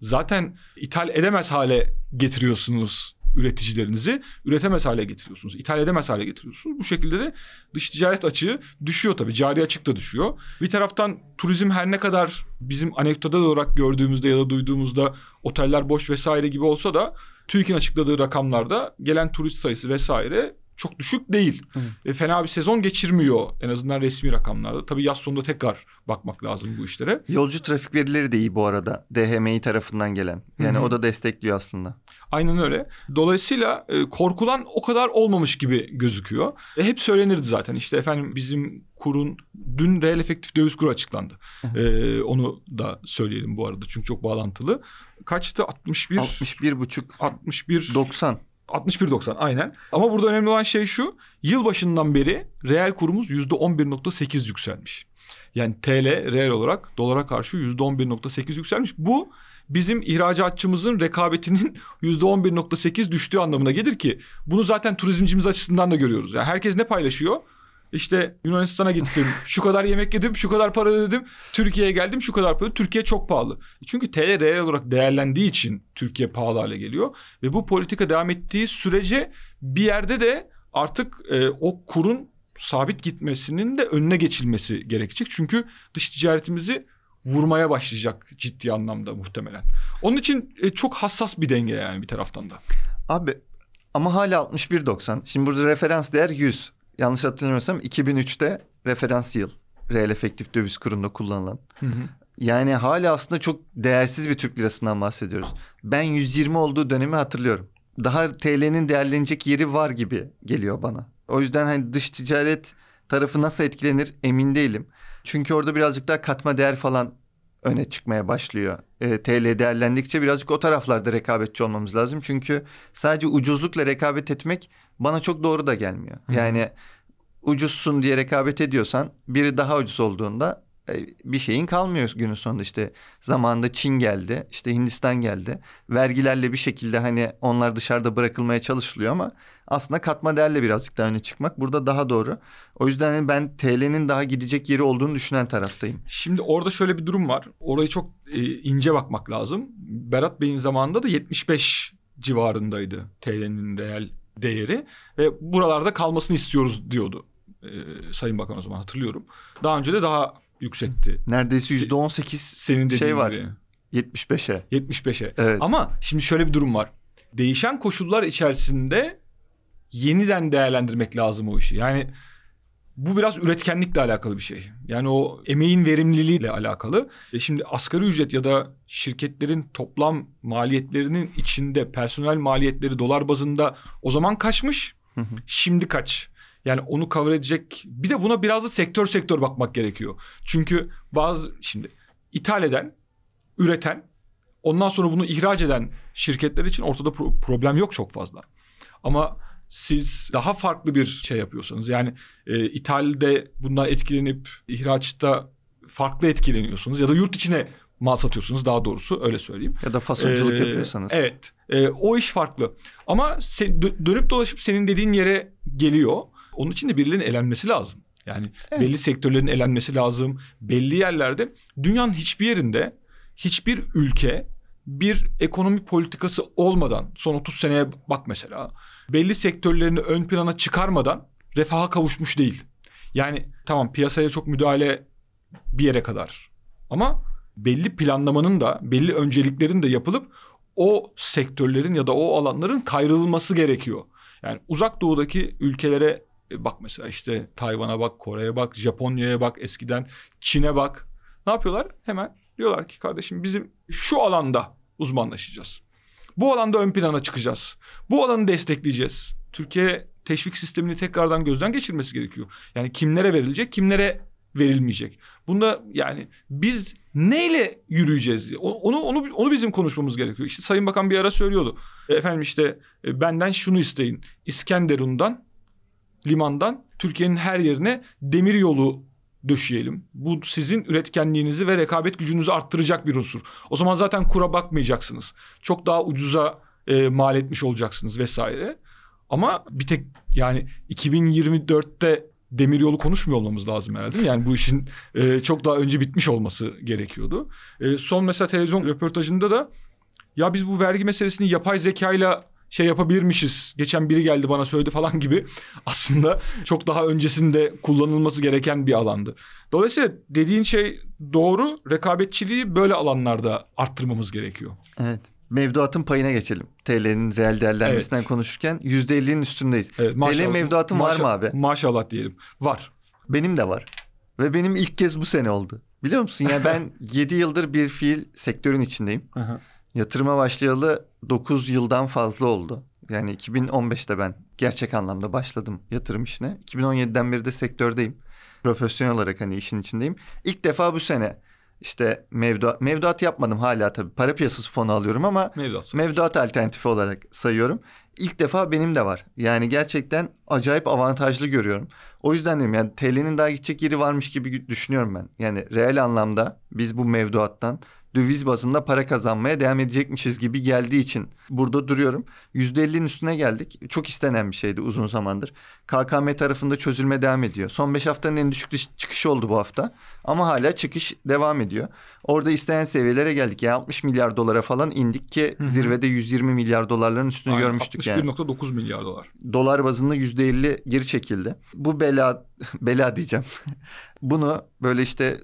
zaten ithal edemez hale getiriyorsunuz üreticilerinizi üretemez hale getiriyorsunuz. İthal edemez hale getiriyorsunuz. Bu şekilde de dış ticaret açığı düşüyor tabii. Cari açık da düşüyor. Bir taraftan turizm her ne kadar bizim anekdotal olarak gördüğümüzde ya da duyduğumuzda oteller boş vesaire gibi olsa da TÜİK'in açıkladığı rakamlarda gelen turist sayısı vesaire çok düşük değil. Hı. E, fena bir sezon geçirmiyor en azından resmi rakamlarda. Tabii yaz sonunda tekrar bakmak lazım bu işlere. Yolcu trafik verileri de iyi bu arada DHMİ tarafından gelen. Yani Hı-hı. o da destekliyor aslında. Aynen öyle. Dolayısıyla e, korkulan o kadar olmamış gibi gözüküyor. E, hep söylenirdi zaten işte efendim bizim kurun dün reel efektif döviz kuru açıklandı. ee, onu da söyleyelim bu arada çünkü çok bağlantılı. Kaçtı? 61 61 buçuk 61 90 61.90 aynen. Ama burada önemli olan şey şu. Yılbaşından beri reel kurumuz %11.8 yükselmiş. Yani TL reel olarak dolara karşı %11.8 yükselmiş. Bu bizim ihracatçımızın rekabetinin %11.8 düştüğü anlamına gelir ki bunu zaten turizmcimiz açısından da görüyoruz. Yani herkes ne paylaşıyor? İşte Yunanistan'a gittim, şu kadar yemek yedim, şu kadar para ödedim. Türkiye'ye geldim, şu kadar para. Türkiye çok pahalı. E çünkü TL reel olarak değerlendiği için Türkiye pahalı hale geliyor ve bu politika devam ettiği sürece bir yerde de artık e, o kurun sabit gitmesinin de önüne geçilmesi gerekecek. Çünkü dış ticaretimizi vurmaya başlayacak ciddi anlamda muhtemelen. Onun için e, çok hassas bir denge yani bir taraftan da. Abi ama hala 61.90. Şimdi burada referans değer 100. Yanlış hatırlamıyorsam 2003'te referans yıl. Reel efektif döviz kurunda kullanılan. Hı hı. Yani hala aslında çok değersiz bir Türk lirasından bahsediyoruz. Ben 120 olduğu dönemi hatırlıyorum. Daha TL'nin değerlenecek yeri var gibi geliyor bana. O yüzden hani dış ticaret tarafı nasıl etkilenir emin değilim. Çünkü orada birazcık daha katma değer falan öne çıkmaya başlıyor. E, TL değerlendikçe birazcık o taraflarda rekabetçi olmamız lazım. Çünkü sadece ucuzlukla rekabet etmek bana çok doğru da gelmiyor. Yani ucuzsun diye rekabet ediyorsan biri daha ucuz olduğunda e, bir şeyin kalmıyor günün sonunda işte zamanında Çin geldi işte Hindistan geldi vergilerle bir şekilde hani onlar dışarıda bırakılmaya çalışılıyor ama aslında katma değerle birazcık daha öne çıkmak burada daha doğru. O yüzden hani ben TL'nin daha gidecek yeri olduğunu düşünen taraftayım. Şimdi orada şöyle bir durum var orayı çok e, ince bakmak lazım. Berat Bey'in zamanında da 75 civarındaydı TL'nin reel değeri ve buralarda kalmasını istiyoruz diyordu. E, Sayın Bakan o zaman hatırlıyorum. Daha önce de daha yüksekti. Neredeyse yüzde on %18 senin şey var. Gibi. 75'e. 75'e. Evet. Ama şimdi şöyle bir durum var. Değişen koşullar içerisinde yeniden değerlendirmek lazım o işi. Yani bu biraz üretkenlikle alakalı bir şey. Yani o emeğin verimliliğiyle alakalı. E şimdi asgari ücret ya da şirketlerin toplam maliyetlerinin içinde personel maliyetleri dolar bazında o zaman kaçmış, şimdi kaç? Yani onu cover edecek bir de buna biraz da sektör sektör bakmak gerekiyor. Çünkü bazı şimdi ithal eden, üreten, ondan sonra bunu ihraç eden şirketler için ortada pro- problem yok çok fazla. Ama siz daha farklı bir şey yapıyorsanız yani e, ithalde bundan etkilenip ihraçta farklı etkileniyorsunuz ya da yurt içine mal satıyorsunuz daha doğrusu öyle söyleyeyim. Ya da fasonculuk ee, yapıyorsanız. Evet. E, o iş farklı. Ama sen, dönüp dolaşıp senin dediğin yere geliyor. Onun için de birilerinin elenmesi lazım. Yani evet. belli sektörlerin elenmesi lazım. Belli yerlerde dünyanın hiçbir yerinde hiçbir ülke bir ekonomi politikası olmadan son 30 seneye bak mesela belli sektörlerini ön plana çıkarmadan refaha kavuşmuş değil. Yani tamam piyasaya çok müdahale bir yere kadar ama belli planlamanın da belli önceliklerin de yapılıp o sektörlerin ya da o alanların kayrılması gerekiyor. Yani uzak doğudaki ülkelere e, bak mesela işte Tayvan'a bak, Kore'ye bak, Japonya'ya bak, eskiden Çin'e bak. Ne yapıyorlar? Hemen diyorlar ki kardeşim bizim şu alanda uzmanlaşacağız. Bu alanda ön plana çıkacağız. Bu alanı destekleyeceğiz. Türkiye teşvik sistemini tekrardan gözden geçirmesi gerekiyor. Yani kimlere verilecek, kimlere verilmeyecek. Bunda yani biz neyle yürüyeceğiz? Onu onu onu bizim konuşmamız gerekiyor. İşte Sayın Bakan bir ara söylüyordu. Efendim işte e, benden şunu isteyin. İskenderun'dan limandan Türkiye'nin her yerine demir yolu döşeyelim. Bu sizin üretkenliğinizi ve rekabet gücünüzü arttıracak bir unsur. O zaman zaten kura bakmayacaksınız. Çok daha ucuza e, mal etmiş olacaksınız vesaire. Ama bir tek yani 2024'te demiryolu konuşmuyor olmamız lazım herhalde. Yani bu işin e, çok daha önce bitmiş olması gerekiyordu. E, son mesela televizyon röportajında da ya biz bu vergi meselesini yapay zekayla şey yapabilirmişiz. Geçen biri geldi bana söyledi falan gibi. Aslında çok daha öncesinde kullanılması gereken bir alandı. Dolayısıyla dediğin şey doğru. Rekabetçiliği böyle alanlarda arttırmamız gerekiyor. Evet. Mevduatın payına geçelim. TL'nin reel değerlenmesinden evet. konuşurken %50'nin üstündeyiz. Evet, TL mevduatın var mı abi? Maşallah diyelim. Var. Benim de var. Ve benim ilk kez bu sene oldu. Biliyor musun? Yani ben 7 yıldır bir fiil sektörün içindeyim. Yatırıma başlayalı 9 yıldan fazla oldu. Yani 2015'te ben gerçek anlamda başladım yatırım işine. 2017'den beri de sektördeyim. Profesyonel olarak hani işin içindeyim. İlk defa bu sene işte mevduat, mevduat yapmadım hala tabii. Para piyasası fonu alıyorum ama mevduat, mevduat alternatifi olarak sayıyorum. İlk defa benim de var. Yani gerçekten acayip avantajlı görüyorum. O yüzden dedim yani TL'nin daha gidecek yeri varmış gibi düşünüyorum ben. Yani reel anlamda biz bu mevduattan döviz bazında para kazanmaya devam edecekmişiz gibi geldiği için burada duruyorum. %50'nin üstüne geldik. Çok istenen bir şeydi uzun zamandır. KKM tarafında çözülme devam ediyor. Son 5 haftanın en düşük çıkışı oldu bu hafta. Ama hala çıkış devam ediyor. Orada istenen seviyelere geldik. Yani 60 milyar dolara falan indik ki Hı-hı. zirvede 120 milyar dolarların üstünü Aynen, görmüştük 61. yani. 61.9 milyar dolar. Dolar bazında %50 geri çekildi. Bu bela bela diyeceğim. Bunu böyle işte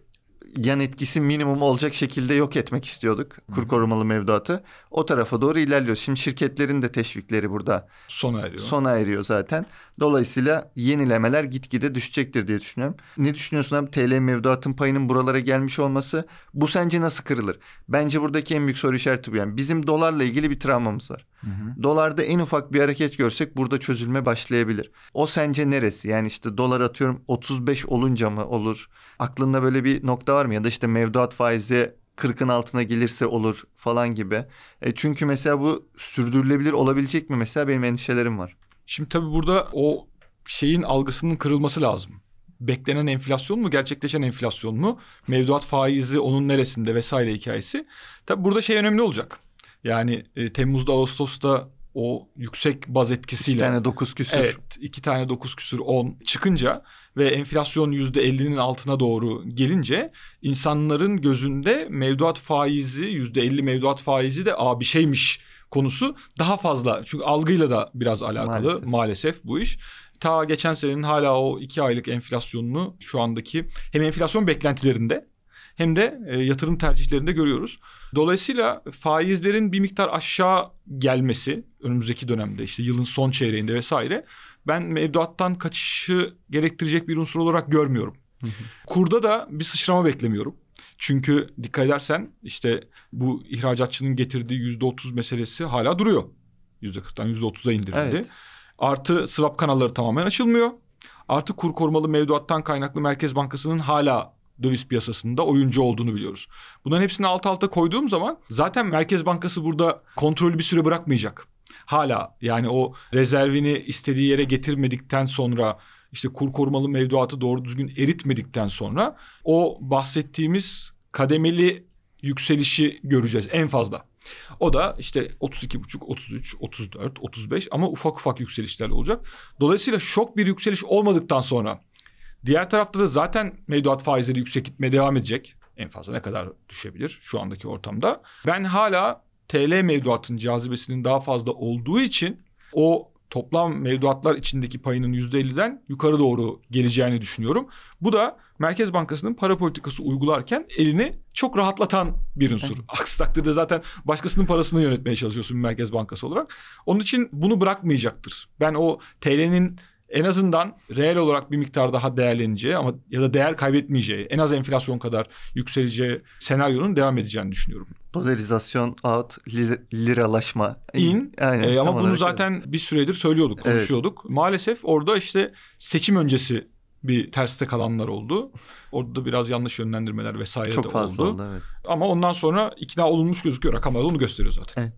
yan etkisi minimum olacak şekilde yok etmek istiyorduk. Kur korumalı mevduatı. O tarafa doğru ilerliyoruz. Şimdi şirketlerin de teşvikleri burada sona eriyor. Sona eriyor zaten. Dolayısıyla yenilemeler gitgide düşecektir diye düşünüyorum. Ne düşünüyorsun abi TL mevduatın payının buralara gelmiş olması? Bu sence nasıl kırılır? Bence buradaki en büyük soru işareti bu. Yani bizim dolarla ilgili bir travmamız var. Hı hı. Dolarda en ufak bir hareket görsek burada çözülme başlayabilir. O sence neresi? Yani işte dolar atıyorum 35 olunca mı olur? Aklında böyle bir nokta var mı? Ya da işte mevduat faizi 40'ın altına gelirse olur falan gibi. E çünkü mesela bu sürdürülebilir olabilecek mi? Mesela benim endişelerim var. Şimdi tabii burada o şeyin algısının kırılması lazım. Beklenen enflasyon mu, gerçekleşen enflasyon mu? Mevduat faizi onun neresinde vesaire hikayesi. Tabii burada şey önemli olacak. Yani e, Temmuz'da Ağustos'ta o yüksek baz etkisiyle. İki tane dokuz küsür. Evet iki tane dokuz küsür on çıkınca ve enflasyon yüzde ellinin altına doğru gelince insanların gözünde mevduat faizi yüzde elli mevduat faizi de a bir şeymiş konusu daha fazla. Çünkü algıyla da biraz alakalı maalesef, maalesef bu iş. Ta geçen senenin hala o iki aylık enflasyonunu şu andaki hem enflasyon beklentilerinde hem de e, yatırım tercihlerinde görüyoruz. Dolayısıyla faizlerin bir miktar aşağı gelmesi önümüzdeki dönemde işte yılın son çeyreğinde vesaire ben mevduattan kaçışı gerektirecek bir unsur olarak görmüyorum. Kurda da bir sıçrama beklemiyorum. Çünkü dikkat edersen işte bu ihracatçının getirdiği yüzde otuz meselesi hala duruyor. Yüzde kırktan yüzde otuza indirildi. Evet. Artı swap kanalları tamamen açılmıyor. Artı kur korumalı mevduattan kaynaklı Merkez Bankası'nın hala döviz piyasasında oyuncu olduğunu biliyoruz. Bunların hepsini alt alta koyduğum zaman zaten Merkez Bankası burada kontrolü bir süre bırakmayacak. Hala yani o rezervini istediği yere getirmedikten sonra işte kur korumalı mevduatı doğru düzgün eritmedikten sonra o bahsettiğimiz kademeli yükselişi göreceğiz en fazla. O da işte 32,5, 33, 34, 35 ama ufak ufak yükselişler olacak. Dolayısıyla şok bir yükseliş olmadıktan sonra Diğer tarafta da zaten mevduat faizleri yüksek gitmeye devam edecek. En fazla ne kadar düşebilir şu andaki ortamda. Ben hala TL mevduatın cazibesinin daha fazla olduğu için o toplam mevduatlar içindeki payının %50'den yukarı doğru geleceğini düşünüyorum. Bu da Merkez Bankası'nın para politikası uygularken elini çok rahatlatan bir unsur. Aksi takdirde zaten başkasının parasını yönetmeye çalışıyorsun Merkez Bankası olarak. Onun için bunu bırakmayacaktır. Ben o TL'nin en azından reel olarak bir miktar daha değerleneceği ama ya da değer kaybetmeyeceği, en az enflasyon kadar yükseleceği senaryonun devam edeceğini düşünüyorum. Dolarizasyon out, lir, liralaşma in. Aynen, e, ama bunu zaten öyle. bir süredir söylüyorduk, konuşuyorduk. Evet. Maalesef orada işte seçim öncesi bir terste kalanlar oldu. Orada da biraz yanlış yönlendirmeler vesaire Çok de fazla oldu. oldu evet. Ama ondan sonra ikna olunmuş gözüküyor. Rakamlar onu gösteriyor zaten. Evet.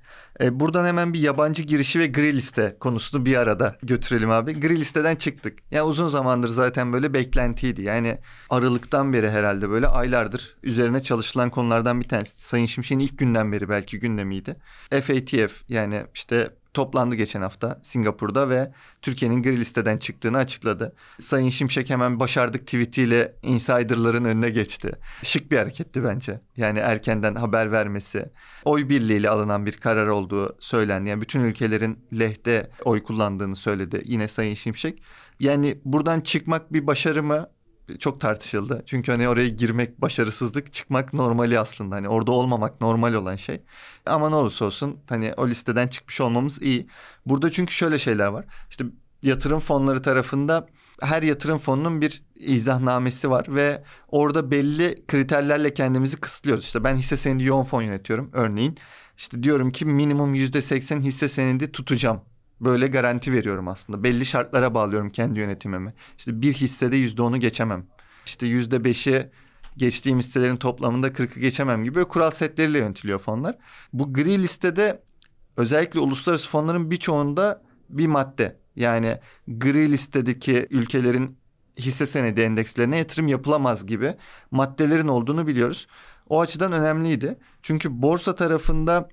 E, buradan hemen bir yabancı girişi ve gri liste konusunu bir arada götürelim abi. Gri listeden çıktık. Ya yani uzun zamandır zaten böyle beklentiydi. Yani Aralık'tan beri herhalde böyle aylardır üzerine çalışılan konulardan bir tanesi. Sayın Şimşek'in ilk günden beri belki gündemiydi. FATF yani işte toplandı geçen hafta Singapur'da ve Türkiye'nin gri listeden çıktığını açıkladı. Sayın Şimşek hemen başardık tweetiyle insiderların önüne geçti. Şık bir hareketti bence. Yani erkenden haber vermesi, oy birliğiyle alınan bir karar olduğu söylendi. Yani bütün ülkelerin lehte oy kullandığını söyledi yine Sayın Şimşek. Yani buradan çıkmak bir başarı mı? çok tartışıldı. Çünkü hani oraya girmek başarısızlık, çıkmak normali aslında. Hani orada olmamak normal olan şey. Ama ne olursa olsun hani o listeden çıkmış olmamız iyi. Burada çünkü şöyle şeyler var. İşte yatırım fonları tarafında her yatırım fonunun bir izahnamesi var ve orada belli kriterlerle kendimizi kısıtlıyoruz. İşte ben hisse senedi yoğun fon yönetiyorum örneğin. İşte diyorum ki minimum yüzde seksen hisse senedi tutacağım böyle garanti veriyorum aslında. Belli şartlara bağlıyorum kendi yönetimimi. İşte bir hissede yüzde onu geçemem. İşte yüzde beşi geçtiğim hisselerin toplamında 40'ı geçemem gibi böyle kural setleriyle yönetiliyor fonlar. Bu gri listede özellikle uluslararası fonların birçoğunda bir madde. Yani gri listedeki ülkelerin hisse senedi endekslerine yatırım yapılamaz gibi maddelerin olduğunu biliyoruz. O açıdan önemliydi. Çünkü borsa tarafında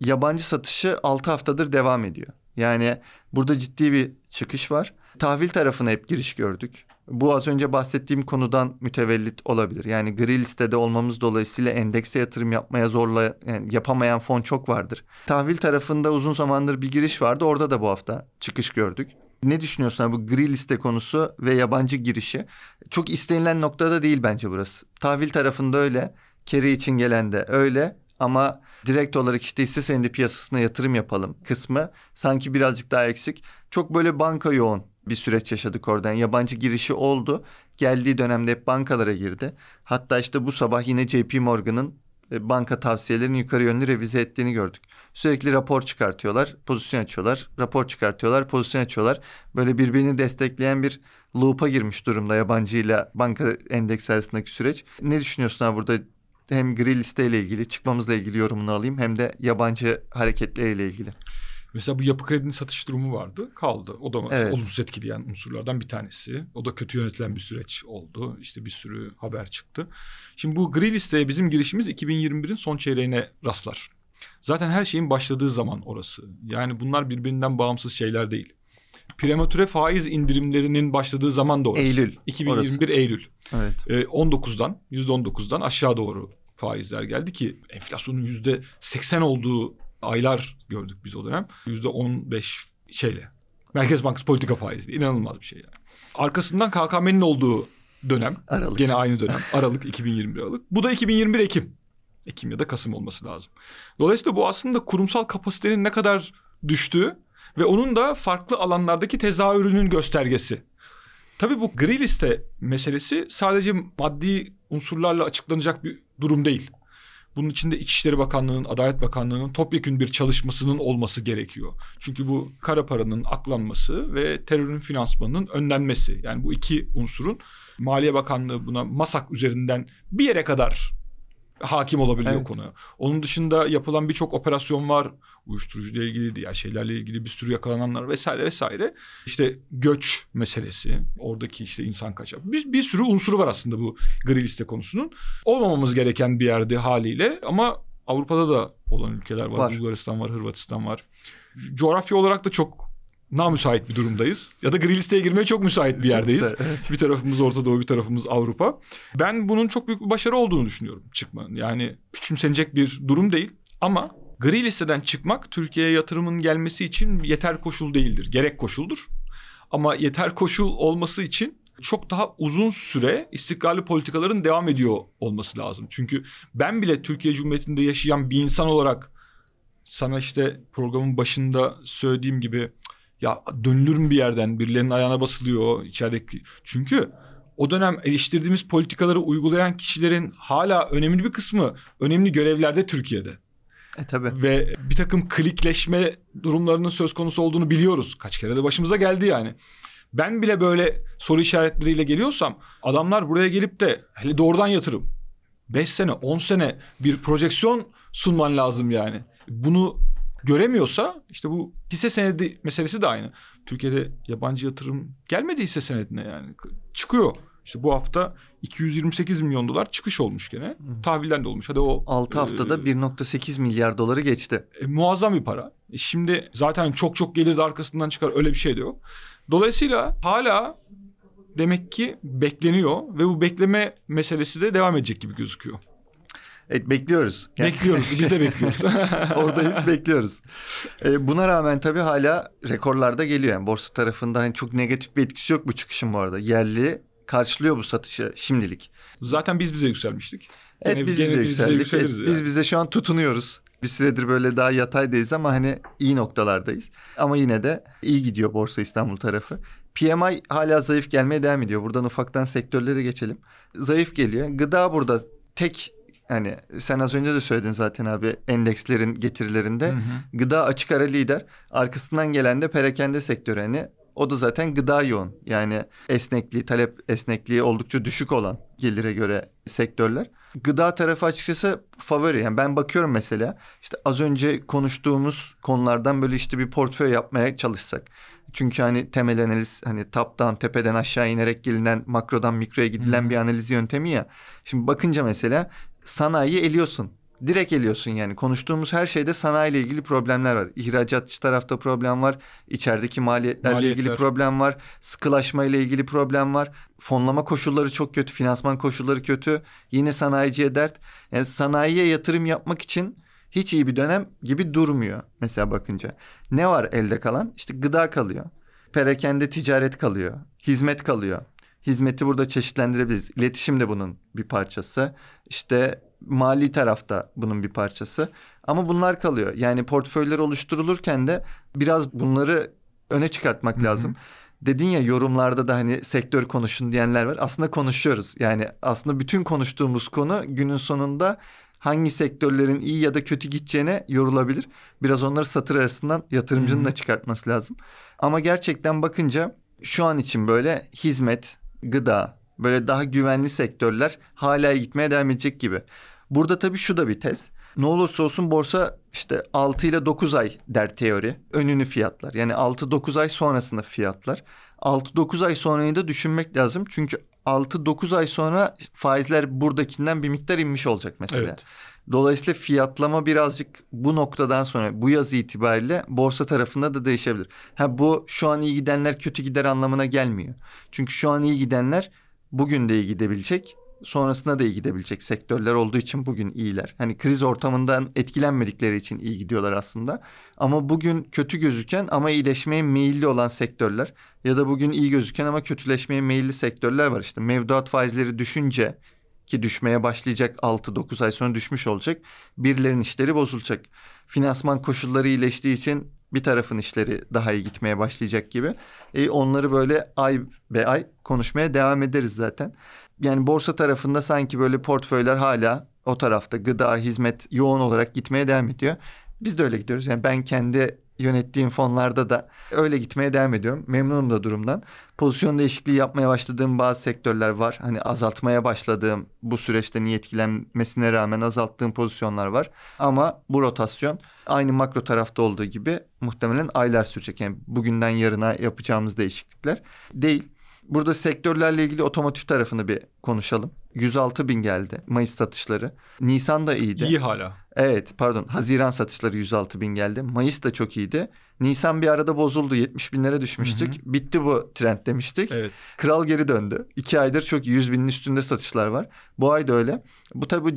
yabancı satışı 6 haftadır devam ediyor. Yani burada ciddi bir çıkış var. Tahvil tarafına hep giriş gördük. Bu az önce bahsettiğim konudan mütevellit olabilir. Yani gri listede olmamız dolayısıyla endekse yatırım yapmaya zorla yani yapamayan fon çok vardır. Tahvil tarafında uzun zamandır bir giriş vardı. Orada da bu hafta çıkış gördük. Ne düşünüyorsun bu gri liste konusu ve yabancı girişi? Çok istenilen noktada değil bence burası. Tahvil tarafında öyle, keri için gelen de öyle ama direkt olarak işte hisse senedi piyasasına yatırım yapalım kısmı sanki birazcık daha eksik. Çok böyle banka yoğun bir süreç yaşadık oradan. Yabancı girişi oldu. Geldiği dönemde hep bankalara girdi. Hatta işte bu sabah yine JP Morgan'ın e, banka tavsiyelerini yukarı yönlü revize ettiğini gördük. Sürekli rapor çıkartıyorlar, pozisyon açıyorlar, rapor çıkartıyorlar, pozisyon açıyorlar. Böyle birbirini destekleyen bir loop'a girmiş durumda yabancı ile banka endeks arasındaki süreç. Ne düşünüyorsun abi burada hem gri listeyle ilgili çıkmamızla ilgili yorumunu alayım hem de yabancı hareketleriyle ilgili. Mesela bu yapı kredinin satış durumu vardı. Kaldı. O da evet. olumsuz etkileyen unsurlardan bir tanesi. O da kötü yönetilen bir süreç oldu. İşte bir sürü haber çıktı. Şimdi bu gri listeye bizim girişimiz 2021'in son çeyreğine rastlar. Zaten her şeyin başladığı zaman orası. Yani bunlar birbirinden bağımsız şeyler değil prematüre faiz indirimlerinin başladığı zaman da orası. Eylül. 2021 orası. Eylül. Evet. Ee, 19'dan %19'dan aşağı doğru faizler geldi ki enflasyonun yüzde 80 olduğu aylar gördük biz o dönem. Yüzde 15 şeyle. Merkez Bankası politika faizi inanılmaz bir şey yani. Arkasından KKM'nin olduğu dönem. Aralık. Gene aynı dönem. Aralık 2021 Aralık. Bu da 2021 Ekim. Ekim ya da Kasım olması lazım. Dolayısıyla bu aslında kurumsal kapasitenin ne kadar düştüğü ve onun da farklı alanlardaki tezahürünün göstergesi. Tabii bu gri liste meselesi sadece maddi unsurlarla açıklanacak bir durum değil. Bunun içinde İçişleri Bakanlığı'nın, Adalet Bakanlığı'nın topyekün bir çalışmasının olması gerekiyor. Çünkü bu kara paranın aklanması ve terörün finansmanının önlenmesi. Yani bu iki unsurun Maliye Bakanlığı buna masak üzerinden bir yere kadar hakim olabiliyor evet. konuya. Onun dışında yapılan birçok operasyon var. Uyuşturucuyla ilgili, diğer şeylerle ilgili bir sürü yakalananlar vesaire vesaire. İşte göç meselesi, oradaki işte insan kaçak. Biz bir sürü unsuru var aslında bu gri liste konusunun. Olmamamız gereken bir yerde haliyle ama Avrupa'da da olan ülkeler var. var. Bulgaristan var, Hırvatistan var. Coğrafya olarak da çok müsait bir durumdayız. Ya da gri listeye girmeye çok müsait bir yerdeyiz. Bir tarafımız Orta Doğu, bir tarafımız Avrupa. Ben bunun çok büyük bir başarı olduğunu düşünüyorum çıkmanın. Yani küçümsenecek bir durum değil ama gri listeden çıkmak Türkiye'ye yatırımın gelmesi için yeter koşul değildir. Gerek koşuldur. Ama yeter koşul olması için çok daha uzun süre istikrarlı politikaların devam ediyor olması lazım. Çünkü ben bile Türkiye Cumhuriyeti'nde yaşayan bir insan olarak sana işte programın başında söylediğim gibi ya dönülür mü bir yerden? Birilerinin ayağına basılıyor içerideki. Çünkü o dönem eleştirdiğimiz politikaları uygulayan kişilerin hala önemli bir kısmı önemli görevlerde Türkiye'de. E tabii. Ve bir takım klikleşme durumlarının söz konusu olduğunu biliyoruz. Kaç kere de başımıza geldi yani. Ben bile böyle soru işaretleriyle geliyorsam adamlar buraya gelip de hele doğrudan yatırım. 5 sene 10 sene bir projeksiyon sunman lazım yani. Bunu göremiyorsa işte bu hisse senedi meselesi de aynı. Türkiye'de yabancı yatırım gelmedi hisse senedine yani. Çıkıyor. İşte bu hafta 228 milyon dolar çıkış olmuş gene. Hı. Tahvilden de olmuş. Hadi o 6 haftada e, 1.8 milyar doları geçti. E, muazzam bir para. E, şimdi zaten çok çok gelir de arkasından çıkar öyle bir şey de yok. Dolayısıyla hala demek ki bekleniyor ve bu bekleme meselesi de devam edecek gibi gözüküyor. Evet bekliyoruz. Bekliyoruz biz de bekliyoruz. Oradayız bekliyoruz. E, buna rağmen tabii hala rekorlarda geliyor. Yani borsa tarafında hani çok negatif bir etkisi yok bu çıkışın bu arada. Yerli karşılıyor bu satışı şimdilik. Zaten biz bize yükselmiştik. Evet yani biz bize yükseldik. Bize evet, Biz bize şu an tutunuyoruz. Bir süredir böyle daha yataydayız ama hani iyi noktalardayız. Ama yine de iyi gidiyor Borsa İstanbul tarafı. PMI hala zayıf gelmeye devam ediyor. Buradan ufaktan sektörlere geçelim. Zayıf geliyor. Gıda burada tek hani sen az önce de söyledin zaten abi endekslerin getirilerinde hı hı. gıda açık ara lider arkasından gelen de perakende sektörü hani o da zaten gıda yoğun yani esnekliği talep esnekliği oldukça düşük olan gelire göre sektörler. Gıda tarafı açıkçası favori yani ben bakıyorum mesela işte az önce konuştuğumuz konulardan böyle işte bir portföy yapmaya çalışsak. Çünkü hani temel analiz hani taptan tepeden aşağı inerek gelinen makrodan mikroya gidilen hmm. bir analiz yöntemi ya. Şimdi bakınca mesela sanayiyi eliyorsun. Direkt eliyorsun yani. Konuştuğumuz her şeyde sanayi ile ilgili problemler var. İhracatçı tarafta problem var. İçerideki maliyetlerle Maliyetler. ilgili problem var. Sıkılaşma ile ilgili problem var. Fonlama koşulları çok kötü. Finansman koşulları kötü. Yine sanayiciye dert. Yani sanayiye yatırım yapmak için hiç iyi bir dönem gibi durmuyor mesela bakınca. Ne var elde kalan? İşte gıda kalıyor. Perakende ticaret kalıyor. Hizmet kalıyor hizmeti burada çeşitlendirebiliriz. İletişim de bunun bir parçası. İşte mali tarafta bunun bir parçası. Ama bunlar kalıyor. Yani portföyler oluşturulurken de biraz bunları öne çıkartmak Hı-hı. lazım. Dedin ya yorumlarda da hani sektör konuşun diyenler var. Aslında konuşuyoruz. Yani aslında bütün konuştuğumuz konu günün sonunda hangi sektörlerin iyi ya da kötü gideceğine yorulabilir. Biraz onları satır arasından yatırımcının Hı-hı. da çıkartması lazım. Ama gerçekten bakınca şu an için böyle hizmet, gıda böyle daha güvenli sektörler hala gitmeye devam edecek gibi. Burada tabii şu da bir tez. Ne olursa olsun borsa işte 6 ile 9 ay der teori. Önünü fiyatlar. Yani 6-9 ay sonrasında fiyatlar. 6-9 ay sonrayı da düşünmek lazım. Çünkü 6-9 ay sonra faizler buradakinden bir miktar inmiş olacak mesela. Evet. Dolayısıyla fiyatlama birazcık bu noktadan sonra bu yaz itibariyle borsa tarafında da değişebilir. Ha bu şu an iyi gidenler kötü gider anlamına gelmiyor. Çünkü şu an iyi gidenler bugün de iyi gidebilecek. Sonrasında da iyi gidebilecek sektörler olduğu için bugün iyiler. Hani kriz ortamından etkilenmedikleri için iyi gidiyorlar aslında. Ama bugün kötü gözüken ama iyileşmeye meyilli olan sektörler ya da bugün iyi gözüken ama kötüleşmeye meyilli sektörler var işte. Mevduat faizleri düşünce ki düşmeye başlayacak 6-9 ay sonra düşmüş olacak. Birilerin işleri bozulacak. Finansman koşulları iyileştiği için bir tarafın işleri daha iyi gitmeye başlayacak gibi. E, onları böyle ay be ay konuşmaya devam ederiz zaten. Yani borsa tarafında sanki böyle portföyler hala o tarafta gıda, hizmet yoğun olarak gitmeye devam ediyor. Biz de öyle gidiyoruz. Yani ben kendi yönettiğim fonlarda da öyle gitmeye devam ediyorum. Memnunum da durumdan. Pozisyon değişikliği yapmaya başladığım bazı sektörler var. Hani azaltmaya başladığım bu süreçte niye rağmen azalttığım pozisyonlar var. Ama bu rotasyon aynı makro tarafta olduğu gibi muhtemelen aylar sürecek. Yani bugünden yarına yapacağımız değişiklikler değil. Burada sektörlerle ilgili otomotiv tarafını bir konuşalım. 106 bin geldi Mayıs satışları. Nisan da iyiydi. İyi hala. Evet pardon Haziran satışları 106 bin geldi. Mayıs da çok iyiydi. Nisan bir arada bozuldu 70 binlere düşmüştük. Hı hı. Bitti bu trend demiştik. Evet. Kral geri döndü. İki aydır çok 100 binin üstünde satışlar var. Bu ay da öyle. Bu tabi bu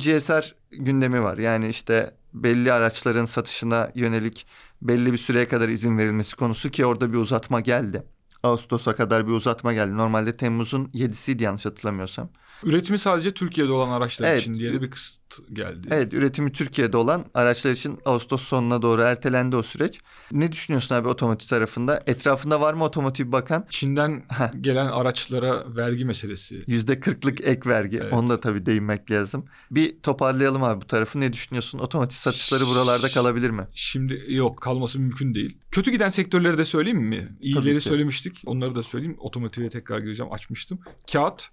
gündemi var. Yani işte belli araçların satışına yönelik belli bir süreye kadar izin verilmesi konusu ki orada bir uzatma geldi. Ağustos'a kadar bir uzatma geldi. Normalde Temmuz'un 7'siydi yanlış hatırlamıyorsam. Üretimi sadece Türkiye'de olan araçlar evet. için diye de bir kısıt geldi. Evet üretimi Türkiye'de olan araçlar için Ağustos sonuna doğru ertelendi o süreç. Ne düşünüyorsun abi otomotiv tarafında? Etrafında var mı otomotiv bakan? Çin'den Heh. gelen araçlara vergi meselesi. Yüzde kırklık ek vergi. Evet. Onu da tabii değinmek lazım. Bir toparlayalım abi bu tarafı. Ne düşünüyorsun? Otomotiv satışları buralarda kalabilir mi? Şimdi yok kalması mümkün değil. Kötü giden sektörleri de söyleyeyim mi? İyileri söylemiştik. Onları da söyleyeyim. Otomotive tekrar gireceğim açmıştım. Kağıt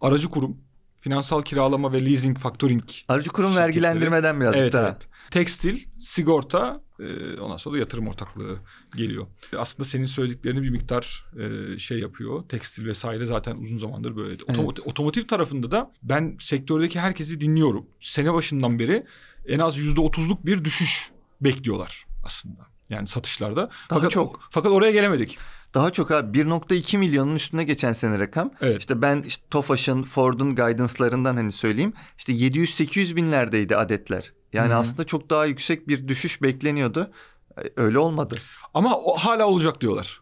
aracı kurum, finansal kiralama ve leasing factoring. Aracı kurum şirketleri. vergilendirmeden biraz evet, daha. Evet. Tekstil, sigorta, e, ondan sonra da yatırım ortaklığı geliyor. E, aslında senin söylediklerini bir miktar e, şey yapıyor. Tekstil vesaire zaten uzun zamandır böyle. Evet. otomotiv tarafında da ben sektördeki herkesi dinliyorum. Sene başından beri en az yüzde otuzluk bir düşüş bekliyorlar aslında. Yani satışlarda. Daha fakat, çok. Fakat oraya gelemedik. Daha çok abi 1.2 milyonun üstüne geçen sene rakam. Evet. İşte ben işte Tofaş'ın, Ford'un guidance'larından hani söyleyeyim. İşte 700-800 binlerdeydi adetler. Yani Hı-hı. aslında çok daha yüksek bir düşüş bekleniyordu. E, öyle olmadı. Ama o, hala olacak diyorlar.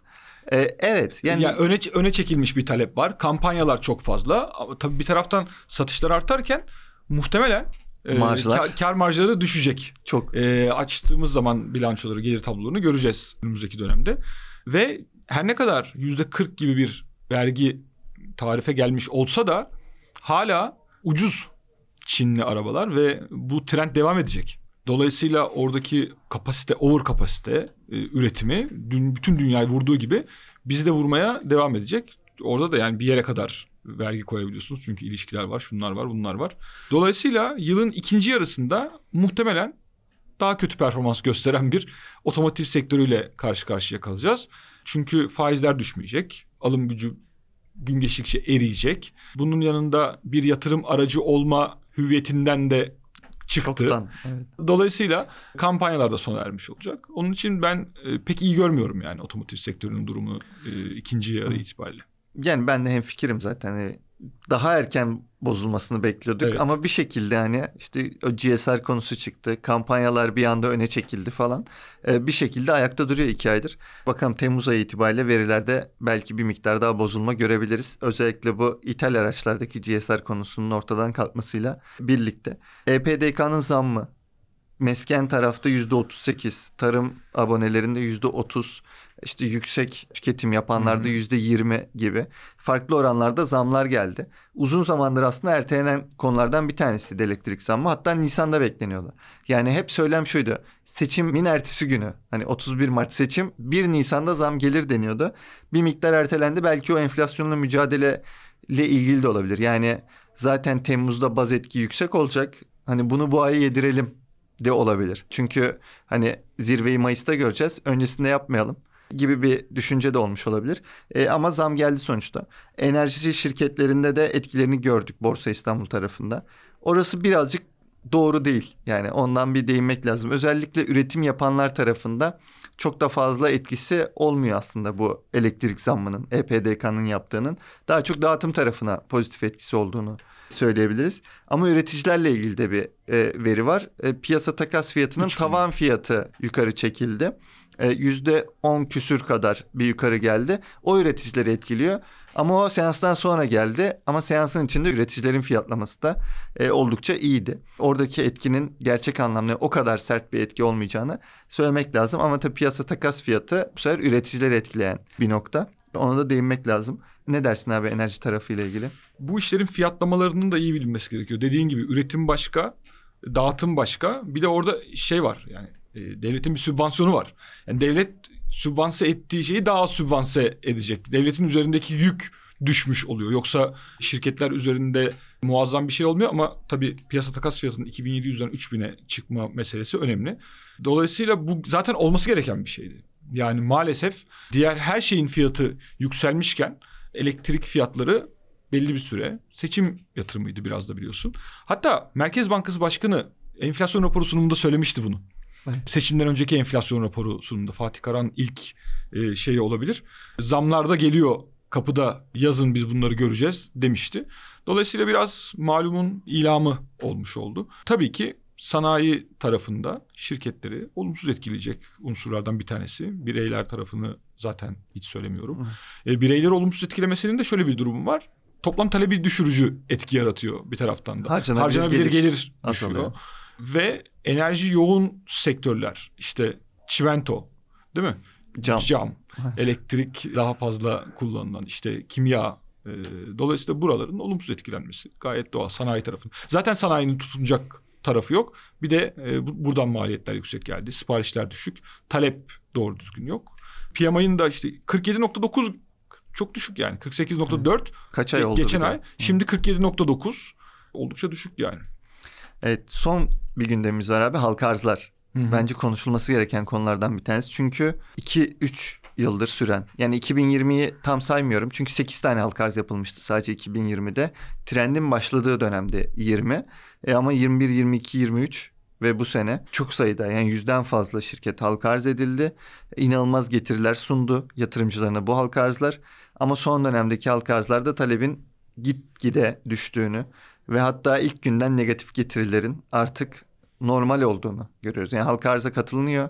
Ee, evet. Yani ya öne öne çekilmiş bir talep var. Kampanyalar çok fazla. Ama tabii bir taraftan satışlar artarken muhtemelen e, Marjlar. E, kar, kar marjları düşecek. Çok. E, açtığımız zaman bilançoları, gelir tablolarını göreceğiz önümüzdeki dönemde. Ve her ne kadar yüzde 40 gibi bir vergi tarife gelmiş olsa da hala ucuz Çinli arabalar ve bu trend devam edecek. Dolayısıyla oradaki kapasite, over kapasite e, üretimi dün, bütün dünyayı vurduğu gibi bizi de vurmaya devam edecek. Orada da yani bir yere kadar vergi koyabiliyorsunuz. Çünkü ilişkiler var, şunlar var, bunlar var. Dolayısıyla yılın ikinci yarısında muhtemelen daha kötü performans gösteren bir otomotiv sektörüyle karşı karşıya kalacağız. Çünkü faizler düşmeyecek. Alım gücü gün geçtikçe eriyecek. Bunun yanında bir yatırım aracı olma hüviyetinden de çıktı. Çoktan, evet. Dolayısıyla kampanyalar da sona ermiş olacak. Onun için ben e, pek iyi görmüyorum yani otomotiv sektörünün durumu e, ikinci yarı itibariyle. Yani ben de hem fikrim zaten hani daha erken bozulmasını bekliyorduk evet. ama bir şekilde hani işte o GSR konusu çıktı. Kampanyalar bir anda öne çekildi falan. Ee, bir şekilde ayakta duruyor iki aydır. Bakalım Temmuz ayı itibariyle verilerde belki bir miktar daha bozulma görebiliriz. Özellikle bu ithal araçlardaki GSR konusunun ortadan kalkmasıyla birlikte. EPDK'nın zammı mesken tarafta yüzde 38, tarım abonelerinde yüzde 30, işte yüksek tüketim yapanlarda yüzde yirmi gibi farklı oranlarda zamlar geldi. Uzun zamandır aslında ertelenen konulardan bir tanesi de elektrik zammı. Hatta Nisan'da bekleniyordu. Yani hep söylem şuydu. Seçimin ertesi günü hani 31 Mart seçim 1 Nisan'da zam gelir deniyordu. Bir miktar ertelendi. Belki o enflasyonla mücadele ile ilgili de olabilir. Yani zaten Temmuz'da baz etki yüksek olacak. Hani bunu bu ay yedirelim de olabilir. Çünkü hani zirveyi Mayıs'ta göreceğiz. Öncesinde yapmayalım gibi bir düşünce de olmuş olabilir. E, ama zam geldi sonuçta. enerjisi şirketlerinde de etkilerini gördük Borsa İstanbul tarafında. Orası birazcık doğru değil. Yani ondan bir değinmek lazım. Özellikle üretim yapanlar tarafında çok da fazla etkisi olmuyor aslında bu elektrik zammının, EPDK'nın yaptığının. Daha çok dağıtım tarafına pozitif etkisi olduğunu söyleyebiliriz. Ama üreticilerle ilgili de bir e, veri var. E, piyasa takas fiyatının tavan fiyatı yukarı çekildi. E, yüzde on küsür kadar bir yukarı geldi. O üreticileri etkiliyor. Ama o seanstan sonra geldi. Ama seansın içinde üreticilerin fiyatlaması da e, oldukça iyiydi. Oradaki etkinin gerçek anlamda o kadar sert bir etki olmayacağını söylemek lazım. Ama tabii piyasa takas fiyatı bu sefer üreticileri etkileyen bir nokta. Ona da değinmek lazım. Ne dersin abi enerji tarafıyla ilgili? Bu işlerin fiyatlamalarının da iyi bilinmesi gerekiyor. Dediğin gibi üretim başka, dağıtım başka. Bir de orada şey var yani e, devletin bir sübvansiyonu var. Yani devlet sübvanse ettiği şeyi daha sübvanse edecek. Devletin üzerindeki yük düşmüş oluyor. Yoksa şirketler üzerinde muazzam bir şey olmuyor ama tabii piyasa takas fiyatının 2700'den 3000'e çıkma meselesi önemli. Dolayısıyla bu zaten olması gereken bir şeydi. Yani maalesef diğer her şeyin fiyatı yükselmişken elektrik fiyatları belli bir süre seçim yatırımıydı biraz da biliyorsun. Hatta Merkez Bankası Başkanı enflasyon raporu sunumunda söylemişti bunu. Seçimden önceki enflasyon raporu sunumda Fatih Karan ilk e, şeyi olabilir. Zamlarda geliyor kapıda yazın biz bunları göreceğiz demişti. Dolayısıyla biraz malumun ilamı olmuş oldu. Tabii ki sanayi tarafında şirketleri olumsuz etkileyecek unsurlardan bir tanesi. Bireyler tarafını zaten hiç söylemiyorum. E, bireyleri olumsuz etkilemesinin de şöyle bir durumu var. Toplam talebi düşürücü etki yaratıyor bir taraftan da. Harcanabilir, Harcanabilir gelir, gelir düşüyor. Ve enerji yoğun sektörler işte çimento değil mi? Cam. Cam. Elektrik daha fazla kullanılan işte kimya e, dolayısıyla buraların olumsuz etkilenmesi gayet doğal sanayi tarafının. Zaten sanayinin tutunacak tarafı yok. Bir de e, buradan maliyetler yüksek geldi. Siparişler düşük. Talep doğru düzgün yok. PMI'nin da işte 47.9 çok düşük yani. 48.4 Kaç ay oldu? Geçen ay. Şimdi 47.9 oldukça düşük yani. Evet son bir gündemimiz var abi halka arzlar. Hı-hı. Bence konuşulması gereken konulardan bir tanesi. Çünkü 2-3 yıldır süren yani 2020'yi tam saymıyorum. Çünkü 8 tane halka arz yapılmıştı sadece 2020'de. Trendin başladığı dönemde 20 e ama 21, 22, 23 ve bu sene çok sayıda yani yüzden fazla şirket halka arz edildi. E, inanılmaz getiriler sundu yatırımcılarına bu halka arzlar. Ama son dönemdeki halka arzlarda talebin gitgide düştüğünü ve hatta ilk günden negatif getirilerin artık normal olduğunu görüyoruz. Yani halka arza katılınıyor,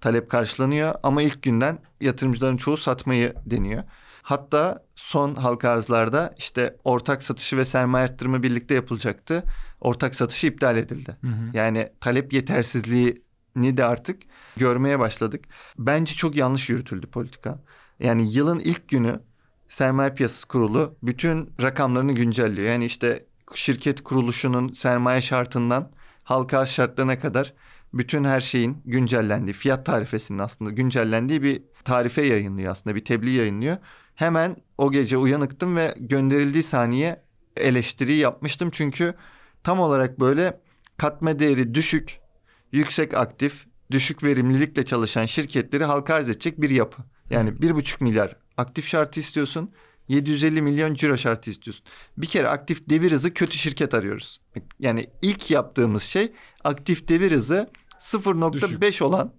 talep karşılanıyor ama ilk günden yatırımcıların çoğu satmayı deniyor. Hatta son halka arzlarda işte ortak satışı ve sermaye arttırma birlikte yapılacaktı. Ortak satışı iptal edildi. Hı hı. Yani talep yetersizliğini de artık görmeye başladık. Bence çok yanlış yürütüldü politika. Yani yılın ilk günü Sermaye Piyasası Kurulu bütün rakamlarını güncelliyor. Yani işte şirket kuruluşunun sermaye şartından halka şartlarına kadar bütün her şeyin güncellendiği, fiyat tarifesinin aslında güncellendiği bir tarife yayınlıyor aslında bir tebliğ yayınlıyor. Hemen o gece uyanıktım ve gönderildiği saniye eleştiri yapmıştım çünkü tam olarak böyle katma değeri düşük, yüksek aktif, düşük verimlilikle çalışan şirketleri halka arz edecek bir yapı. Yani bir buçuk milyar aktif şartı istiyorsun. 750 milyon ciro şartı istiyorsun. Bir kere aktif devir hızı kötü şirket arıyoruz. Yani ilk yaptığımız şey aktif devir hızı 0.5 olan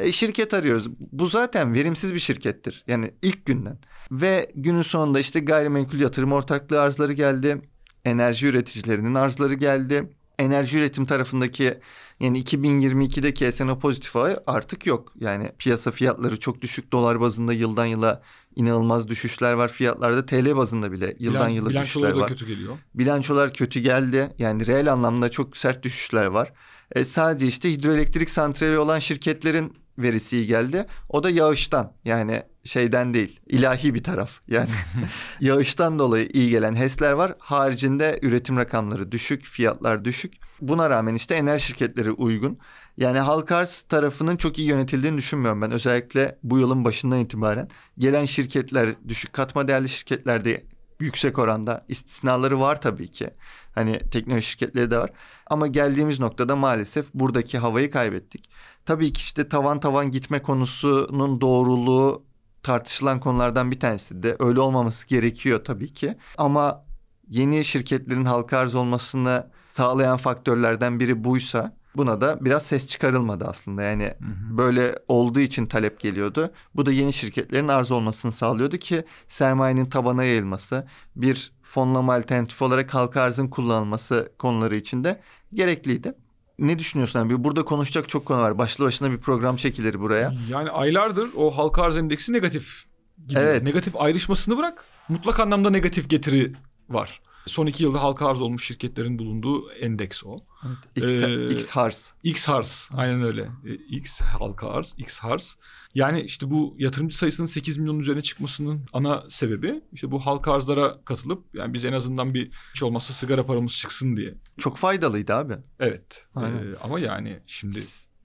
e, şirket arıyoruz. Bu zaten verimsiz bir şirkettir. Yani ilk günden. Ve günün sonunda işte gayrimenkul yatırım ortaklığı arzları geldi. Enerji üreticilerinin arzları geldi. Enerji üretim tarafındaki yani 2022'deki SNO pozitif artık yok. Yani piyasa fiyatları çok düşük dolar bazında yıldan yıla inanılmaz düşüşler var fiyatlarda. TL bazında bile yıldan Bilan, yıla düşüşler var. Bilançolar kötü geliyor. Bilançolar kötü geldi. Yani reel anlamda çok sert düşüşler var. E, sadece işte hidroelektrik santrali olan şirketlerin verisi iyi geldi. O da yağıştan yani şeyden değil ilahi bir taraf yani yağıştan dolayı iyi gelen HES'ler var. Haricinde üretim rakamları düşük, fiyatlar düşük. Buna rağmen işte enerji şirketleri uygun. Yani Halkars tarafının çok iyi yönetildiğini düşünmüyorum ben. Özellikle bu yılın başından itibaren gelen şirketler düşük katma değerli şirketlerde yüksek oranda istisnaları var tabii ki. Hani teknoloji şirketleri de var. Ama geldiğimiz noktada maalesef buradaki havayı kaybettik. Tabii ki işte tavan tavan gitme konusunun doğruluğu tartışılan konulardan bir tanesi de öyle olmaması gerekiyor tabii ki. Ama yeni şirketlerin halka arz olmasını sağlayan faktörlerden biri buysa Buna da biraz ses çıkarılmadı aslında. Yani hı hı. böyle olduğu için talep geliyordu. Bu da yeni şirketlerin arz olmasını sağlıyordu ki sermayenin tabana yayılması, bir fonlama alternatif olarak halka arzın kullanılması konuları için de gerekliydi. Ne düşünüyorsun abi? Burada konuşacak çok konu var. Başlı başına bir program çekilir buraya. Yani aylardır o halka arz endeksi negatif gidiyor. Evet. Negatif ayrışmasını bırak. Mutlak anlamda negatif getiri var. Son iki yılda halka arz olmuş şirketlerin bulunduğu endeks o. Evet, X, ee, X Hars. aynen öyle. E, X halka arz, X Hars. Yani işte bu yatırımcı sayısının 8 milyonun üzerine çıkmasının ana sebebi işte bu halka arzlara katılıp yani biz en azından bir hiç olmazsa sigara paramız çıksın diye. Çok faydalıydı abi. Evet. Aynen. Ee, ama yani şimdi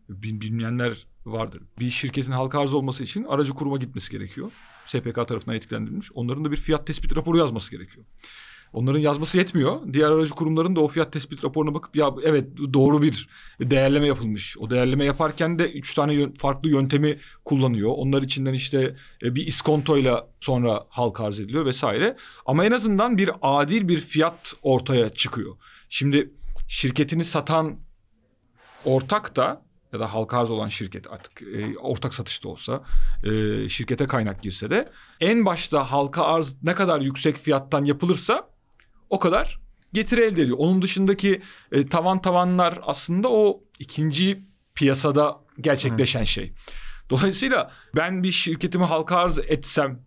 bilmeyenler vardır. Bir şirketin halka arz olması için aracı kuruma gitmesi gerekiyor. SPK tarafından etkilendirilmiş, Onların da bir fiyat tespit raporu yazması gerekiyor. Onların yazması yetmiyor. Diğer aracı kurumların da o fiyat tespit raporuna bakıp ya evet doğru bir değerleme yapılmış. O değerleme yaparken de üç tane yön, farklı yöntemi kullanıyor. Onlar içinden işte e, bir iskontoyla sonra halk arz ediliyor vesaire. Ama en azından bir adil bir fiyat ortaya çıkıyor. Şimdi şirketini satan ortak da ya da halka arz olan şirket artık e, ortak satışta olsa e, şirkete kaynak girse de en başta halka arz ne kadar yüksek fiyattan yapılırsa o kadar getiri elde ediyor. Onun dışındaki e, tavan tavanlar aslında o ikinci piyasada gerçekleşen evet. şey. Dolayısıyla ben bir şirketimi halka arz etsem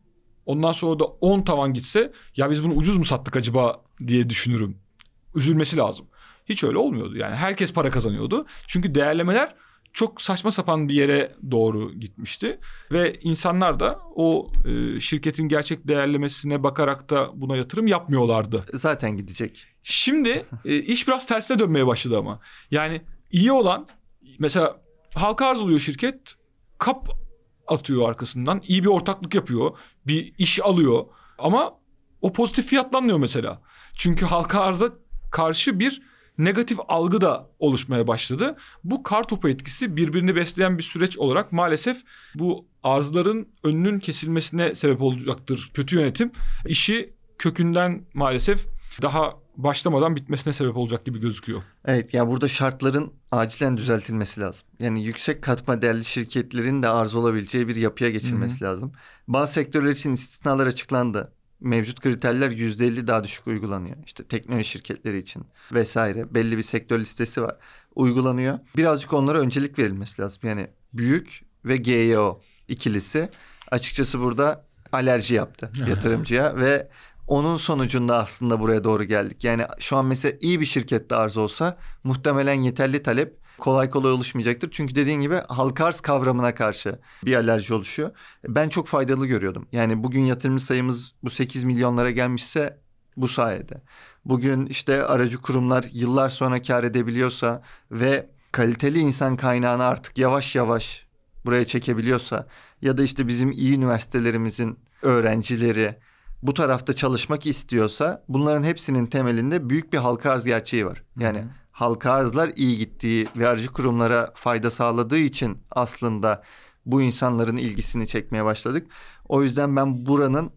ondan sonra da 10 tavan gitse ya biz bunu ucuz mu sattık acaba diye düşünürüm. Üzülmesi lazım. Hiç öyle olmuyordu yani herkes para kazanıyordu. Çünkü değerlemeler çok saçma sapan bir yere doğru gitmişti ve insanlar da o e, şirketin gerçek değerlemesine bakarak da buna yatırım yapmıyorlardı. Zaten gidecek. Şimdi e, iş biraz tersine dönmeye başladı ama. Yani iyi olan mesela halka arz oluyor şirket kap atıyor arkasından iyi bir ortaklık yapıyor bir iş alıyor ama o pozitif fiyatlanmıyor mesela. Çünkü halka arza karşı bir negatif algı da oluşmaya başladı. Bu kar topu etkisi birbirini besleyen bir süreç olarak maalesef bu arzların önünün kesilmesine sebep olacaktır kötü yönetim. işi kökünden maalesef daha başlamadan bitmesine sebep olacak gibi gözüküyor. Evet yani burada şartların acilen düzeltilmesi lazım. Yani yüksek katma değerli şirketlerin de arz olabileceği bir yapıya geçilmesi Hı-hı. lazım. Bazı sektörler için istisnalar açıklandı mevcut kriterler yüzde %50 daha düşük uygulanıyor. İşte teknoloji şirketleri için vesaire belli bir sektör listesi var. Uygulanıyor. Birazcık onlara öncelik verilmesi lazım. Yani büyük ve GEO ikilisi açıkçası burada alerji yaptı yatırımcıya ve onun sonucunda aslında buraya doğru geldik. Yani şu an mesela iyi bir şirkette arz olsa muhtemelen yeterli talep kolay kolay oluşmayacaktır. Çünkü dediğin gibi halka arz kavramına karşı bir alerji oluşuyor. Ben çok faydalı görüyordum. Yani bugün yatırımcı sayımız bu 8 milyonlara gelmişse bu sayede. Bugün işte aracı kurumlar yıllar sonra kar edebiliyorsa ve kaliteli insan kaynağını artık yavaş yavaş buraya çekebiliyorsa ya da işte bizim iyi üniversitelerimizin öğrencileri bu tarafta çalışmak istiyorsa bunların hepsinin temelinde büyük bir halka arz gerçeği var. Yani hı halka arzlar iyi gittiği ve aracı kurumlara fayda sağladığı için aslında bu insanların ilgisini çekmeye başladık. O yüzden ben buranın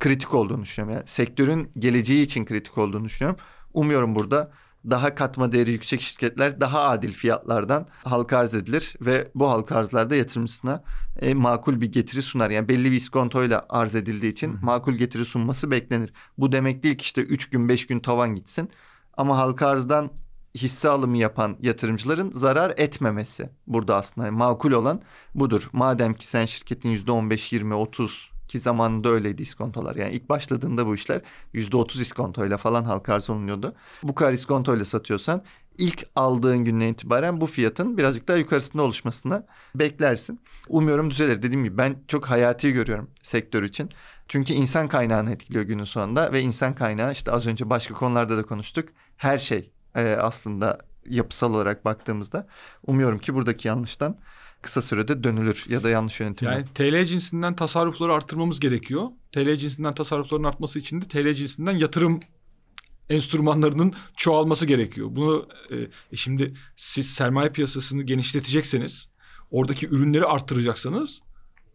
kritik olduğunu düşünüyorum. Yani sektörün geleceği için kritik olduğunu düşünüyorum. Umuyorum burada daha katma değeri yüksek şirketler daha adil fiyatlardan halka arz edilir ve bu halka arzlarda yatırımcısına e, makul bir getiri sunar. Yani belli bir iskontoyla arz edildiği için hı makul getiri sunması beklenir. Bu demek değil ki işte 3 gün 5 gün tavan gitsin ama halka arzdan hisse alımı yapan yatırımcıların zarar etmemesi. Burada aslında makul olan budur. Madem ki sen şirketin yüzde %15, 20, 30 ki zamanında öyleydi iskontolar. Yani ilk başladığında bu işler yüzde %30 iskontoyla falan halka arz olunuyordu. Bu kadar iskontoyla satıyorsan ilk aldığın günden itibaren bu fiyatın birazcık daha yukarısında oluşmasını beklersin. Umuyorum düzelir. Dediğim gibi ben çok hayati görüyorum sektör için. Çünkü insan kaynağını etkiliyor günün sonunda ve insan kaynağı işte az önce başka konularda da konuştuk. Her şey e, aslında yapısal olarak baktığımızda umuyorum ki buradaki yanlıştan kısa sürede dönülür ya da yanlış yönetim. Yani TL cinsinden tasarrufları arttırmamız gerekiyor. TL cinsinden tasarrufların artması için de TL cinsinden yatırım enstrümanlarının çoğalması gerekiyor. Bunu e, e, şimdi siz sermaye piyasasını genişletecekseniz, oradaki ürünleri arttıracaksınız.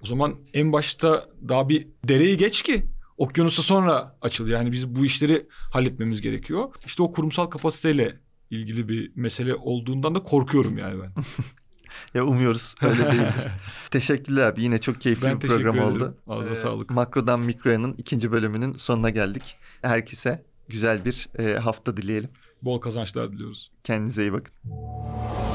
O zaman en başta daha bir dereyi geç ki okyanusa sonra açıldı. Yani biz bu işleri halletmemiz gerekiyor. İşte o kurumsal kapasiteyle ilgili bir mesele olduğundan da korkuyorum yani ben. ya umuyoruz öyle değildir. Teşekkürler abi yine çok keyifli ben bir program ederim. oldu. Ağzına ee, sağlık. Makrodan Mikroya'nın ikinci bölümünün sonuna geldik. Herkese güzel bir e, hafta dileyelim. Bol kazançlar diliyoruz. Kendinize iyi bakın.